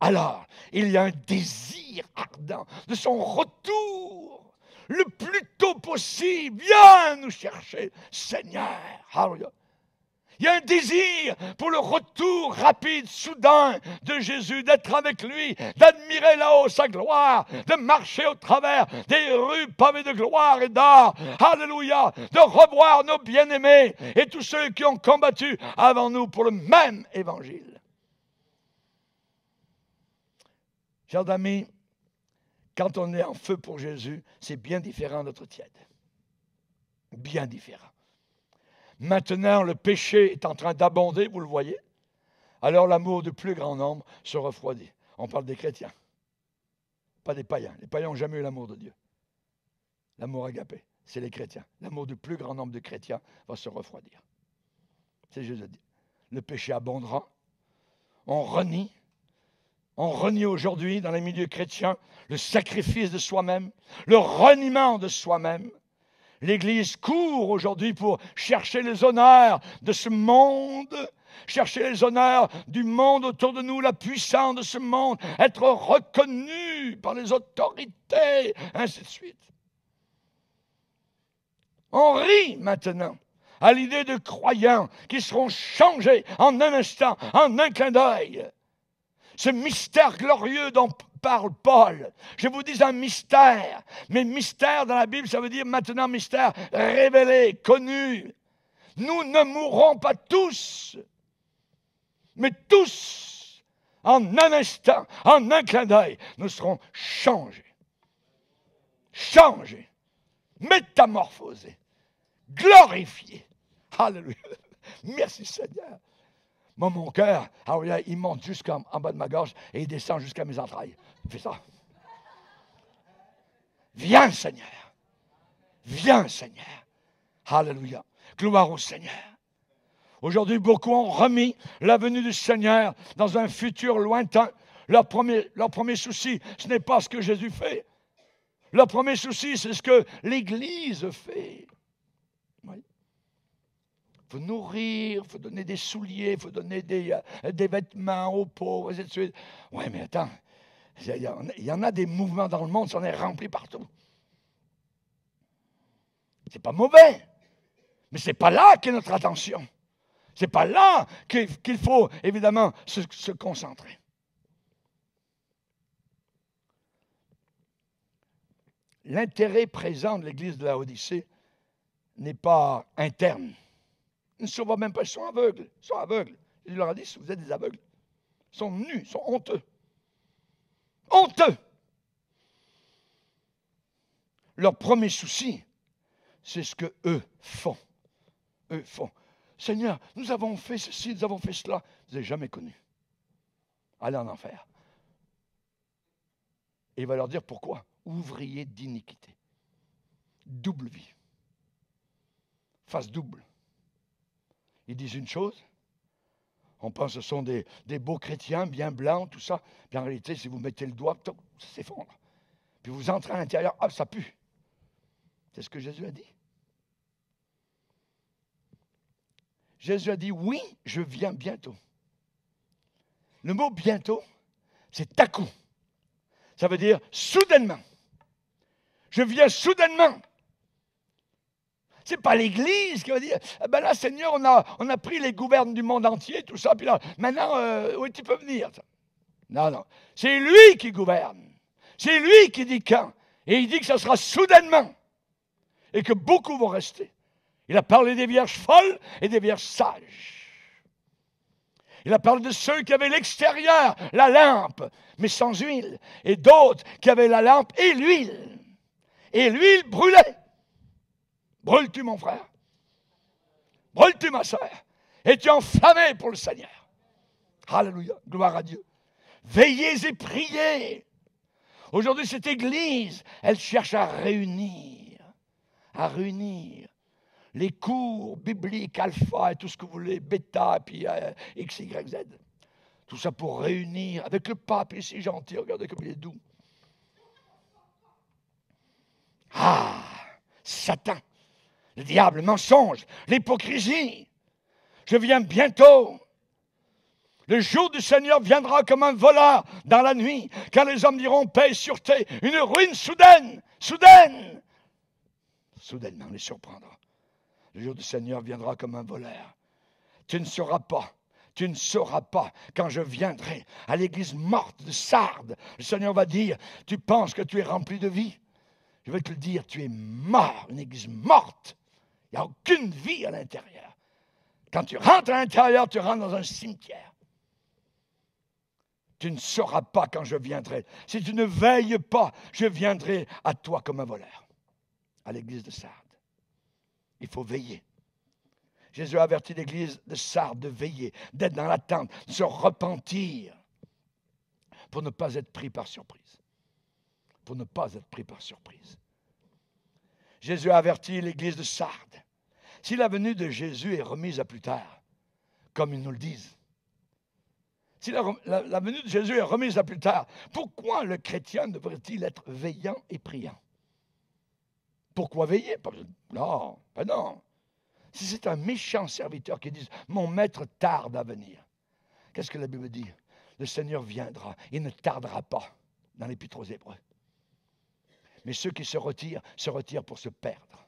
alors, il y a un désir ardent de son retour le plus tôt possible. Viens nous chercher, Seigneur. Il y a un désir pour le retour rapide, soudain de Jésus, d'être avec lui, d'admirer là-haut sa gloire, de marcher au travers des rues pavées de gloire et d'art. Alléluia. De revoir nos bien-aimés et tous ceux qui ont combattu avant nous pour le même évangile. Chers amis, quand on est en feu pour Jésus, c'est bien différent d'être tiède. Bien différent. Maintenant, le péché est en train d'abonder, vous le voyez. Alors l'amour du plus grand nombre se refroidit. On parle des chrétiens, pas des païens. Les païens n'ont jamais eu l'amour de Dieu. L'amour agapé, c'est les chrétiens. L'amour du plus grand nombre de chrétiens va se refroidir. C'est Jésus dit. Le péché abondera. On renie on renie aujourd'hui dans les milieux chrétiens le sacrifice de soi-même, le reniement de soi-même. L'Église court aujourd'hui pour chercher les honneurs de ce monde, chercher les honneurs du monde autour de nous, la puissance de ce monde, être reconnu par les autorités, ainsi de suite. On rit maintenant à l'idée de croyants qui seront changés en un instant, en un clin d'œil ce mystère glorieux dont parle Paul. Je vous dis un mystère, mais mystère dans la Bible, ça veut dire maintenant mystère révélé, connu. Nous ne mourrons pas tous, mais tous, en un instant, en un clin d'œil, nous serons changés. Changés, métamorphosés, glorifiés. Alléluia. Merci Seigneur. Moi, mon cœur, ah il monte jusqu'en bas de ma gorge et il descend jusqu'à mes entrailles. Fais ça. Viens, Seigneur. Viens, Seigneur. Alléluia. Gloire au Seigneur. Aujourd'hui, beaucoup ont remis la venue du Seigneur dans un futur lointain. Leur premier, leur premier souci, ce n'est pas ce que Jésus fait. Leur premier souci, c'est ce que l'Église fait faut nourrir, faut donner des souliers, faut donner des, euh, vêtements aux pauvres, etc. Ouais, mais attends, il y en a des mouvements dans le monde, ça en est rempli partout. C'est pas mauvais, mais c'est pas là qu'est notre attention. C'est pas là qu'il faut évidemment se, se concentrer. L'intérêt présent de l'Église de la Odyssée n'est pas interne. Ils ne se voient même pas, ils sont aveugles, ils sont aveugles. Il leur a dit, vous êtes des aveugles. Ils sont nus, ils sont honteux. Honteux Leur premier souci, c'est ce que eux font. Eux font. Seigneur, nous avons fait ceci, nous avons fait cela. Vous n'avez jamais connu. Allez en enfer. Et il va leur dire pourquoi. Ouvriers d'iniquité. Double vie. Face double ils disent une chose. On pense que ce sont des, beaux chrétiens, bien blancs, tout ça. Puis en réalité, si vous mettez le doigt, ça s'effondre. Puis vous entrez à l'intérieur, ah, ça pue. C'est ce que Jésus a dit. Jésus a dit, oui, je viens bientôt. Le mot bientôt, c'est à coup. Ça veut dire soudainement. Je viens soudainement. Ce n'est pas l'Église qui va dire, eh ben là, Seigneur, on a, on a pris les gouvernes du monde entier, tout ça, puis là, maintenant, euh, où tu peux venir Non, non. C'est lui qui gouverne. C'est lui qui dit quand. Et il dit que ça sera soudainement. Et que beaucoup vont rester. Il a parlé des vierges folles et des vierges sages. Il a parlé de ceux qui avaient l'extérieur, la lampe, mais sans huile, et d'autres qui avaient la lampe et l'huile. Et l'huile brûlait. Brûles-tu mon frère Brûles-tu ma soeur Es-tu enflammé pour le Seigneur Alléluia, gloire à Dieu. Veillez et priez. Aujourd'hui, cette Église, elle cherche à réunir, à réunir les cours bibliques, alpha et tout ce que vous voulez, bêta, et puis euh, X, Y, Z. Tout ça pour réunir avec le pape, il est si gentil, regardez comme il est doux. Ah, Satan le diable, le mensonge, l'hypocrisie. Je viens bientôt. Le jour du Seigneur viendra comme un voleur dans la nuit, car les hommes diront paix et sûreté, une ruine soudaine, soudaine. Soudainement, les surprendra. Le jour du Seigneur viendra comme un voleur. Tu ne sauras pas tu ne sauras pas quand je viendrai à l'église morte de Sardes. Le Seigneur va dire, tu penses que tu es rempli de vie. Je vais te le dire, tu es mort, une église morte. Il n'y a aucune vie à l'intérieur. Quand tu rentres à l'intérieur, tu rentres dans un cimetière. Tu ne sauras pas quand je viendrai. Si tu ne veilles pas, je viendrai à toi comme un voleur. À l'église de Sardes. Il faut veiller. Jésus a averti l'église de Sardes de veiller, d'être dans l'attente, de se repentir pour ne pas être pris par surprise. Pour ne pas être pris par surprise. Jésus a averti l'église de Sardes. Si la venue de Jésus est remise à plus tard, comme ils nous le disent, si la, venue de Jésus est remise à plus tard, pourquoi le chrétien devrait-il être veillant et priant Pourquoi veiller Non, pas non. Si c'est un méchant serviteur qui dit Mon maître tarde à venir, qu'est-ce que la Bible dit Le Seigneur viendra, il ne tardera pas dans l'Épître aux Hébreux. Mais ceux qui se retirent, se retirent pour se perdre.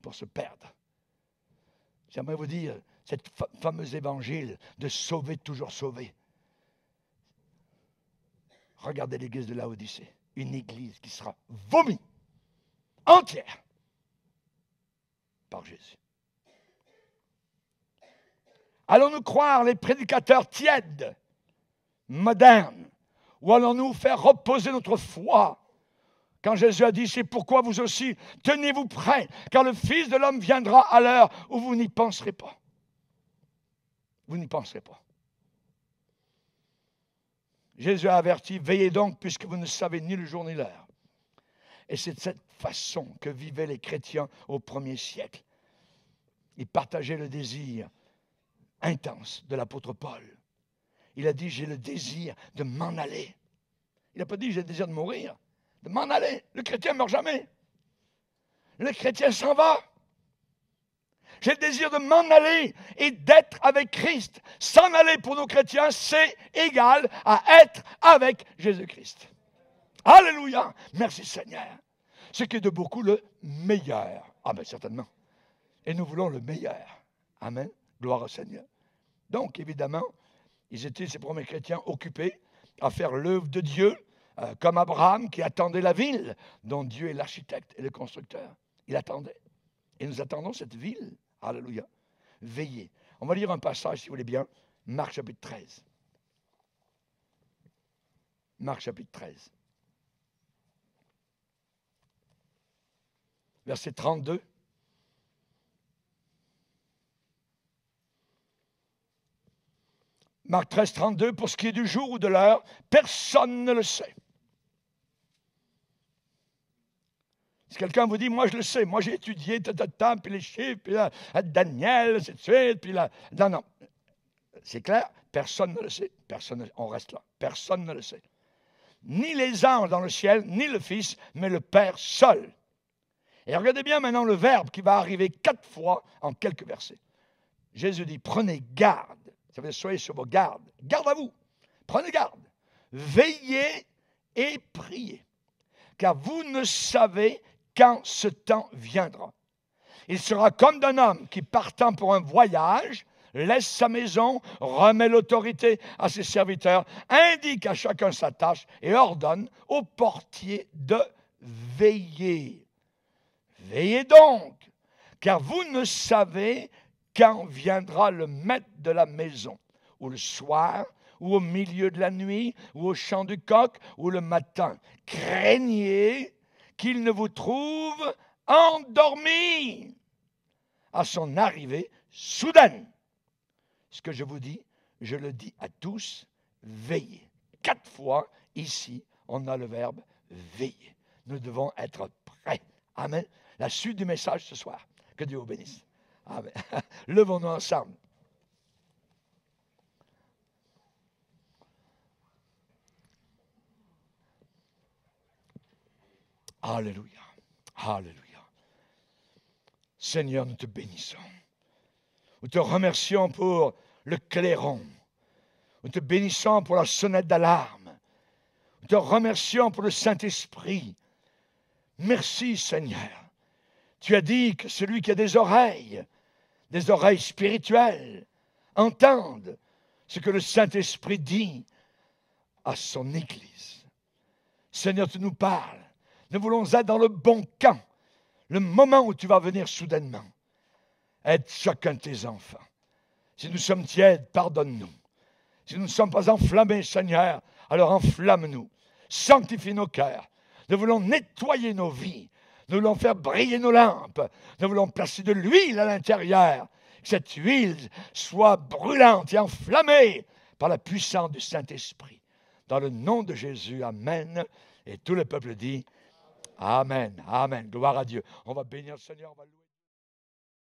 Pour se perdre. J'aimerais vous dire, cette fameuse évangile de sauver, toujours sauver. Regardez l'église de la Odyssée, une église qui sera vomie, entière, par Jésus. Allons-nous croire les prédicateurs tièdes, modernes, ou allons-nous faire reposer notre foi quand Jésus a dit, c'est pourquoi vous aussi, tenez-vous prêts, car le Fils de l'homme viendra à l'heure où vous n'y penserez pas. Vous n'y penserez pas. Jésus a averti, veillez donc puisque vous ne savez ni le jour ni l'heure. Et c'est de cette façon que vivaient les chrétiens au premier siècle. Ils partageaient le désir intense de l'apôtre Paul. Il a dit, j'ai le désir de m'en aller. Il n'a pas dit, j'ai le désir de mourir de m'en aller. Le chrétien ne meurt jamais. Le chrétien s'en va. J'ai le désir de m'en aller et d'être avec Christ. S'en aller pour nos chrétiens, c'est égal à être avec Jésus-Christ. Alléluia. Merci Seigneur. Ce qui est de beaucoup le meilleur. Ah ben certainement. Et nous voulons le meilleur. Amen. Gloire au Seigneur. Donc évidemment, ils étaient, ces premiers chrétiens, occupés à faire l'œuvre de Dieu euh, comme Abraham qui attendait la ville dont Dieu est l'architecte et le constructeur. Il attendait. Et nous attendons cette ville. Alléluia. Veillez. On va lire un passage, si vous voulez bien. Marc chapitre 13. Marc chapitre 13. Verset 32. Marc 13, 32, pour ce qui est du jour ou de l'heure, personne ne le sait, Si quelqu'un vous dit, moi je le sais, moi j'ai étudié, ta, ta, puis les chiffres, puis Daniel, etc., suite, puis là. Non, non. C'est clair, personne ne le sait. Personne, on reste là. Personne ne le sait. Ni les anges dans le ciel, ni le Fils, mais le Père seul. Et regardez bien maintenant le verbe qui va arriver quatre fois en quelques versets. Jésus dit, prenez garde. Ça veut dire, soyez sur vos gardes. Garde à vous. Prenez garde. Veillez et priez. Car vous ne savez quand ce temps viendra. Il sera comme d'un homme qui, partant pour un voyage, laisse sa maison, remet l'autorité à ses serviteurs, indique à chacun sa tâche et ordonne au portier de veiller. Veillez donc, car vous ne savez quand viendra le maître de la maison, ou le soir, ou au milieu de la nuit, ou au chant du coq, ou le matin. Craignez qu'il ne vous trouve endormi à son arrivée soudaine. Ce que je vous dis, je le dis à tous, veillez. Quatre fois ici, on a le verbe veiller. Nous devons être prêts. Amen. La suite du message ce soir. Que Dieu vous bénisse. Amen. (laughs) Levons-nous ensemble. Alléluia. Alléluia. Seigneur, nous te bénissons. Nous te remercions pour le clairon. Nous te bénissons pour la sonnette d'alarme. Nous te remercions pour le Saint-Esprit. Merci Seigneur. Tu as dit que celui qui a des oreilles, des oreilles spirituelles, entende ce que le Saint-Esprit dit à son Église. Seigneur, tu nous parles. Nous voulons être dans le bon camp, le moment où tu vas venir soudainement. Aide chacun de tes enfants. Si nous sommes tièdes, pardonne-nous. Si nous ne sommes pas enflammés, Seigneur, alors enflamme-nous. Sanctifie nos cœurs. Nous voulons nettoyer nos vies. Nous voulons faire briller nos lampes. Nous voulons placer de l'huile à l'intérieur. Que cette huile soit brûlante et enflammée par la puissance du Saint-Esprit. Dans le nom de Jésus, Amen. Et tout le peuple dit Amen, Amen. Gloire à Dieu. On va bénir le Seigneur. va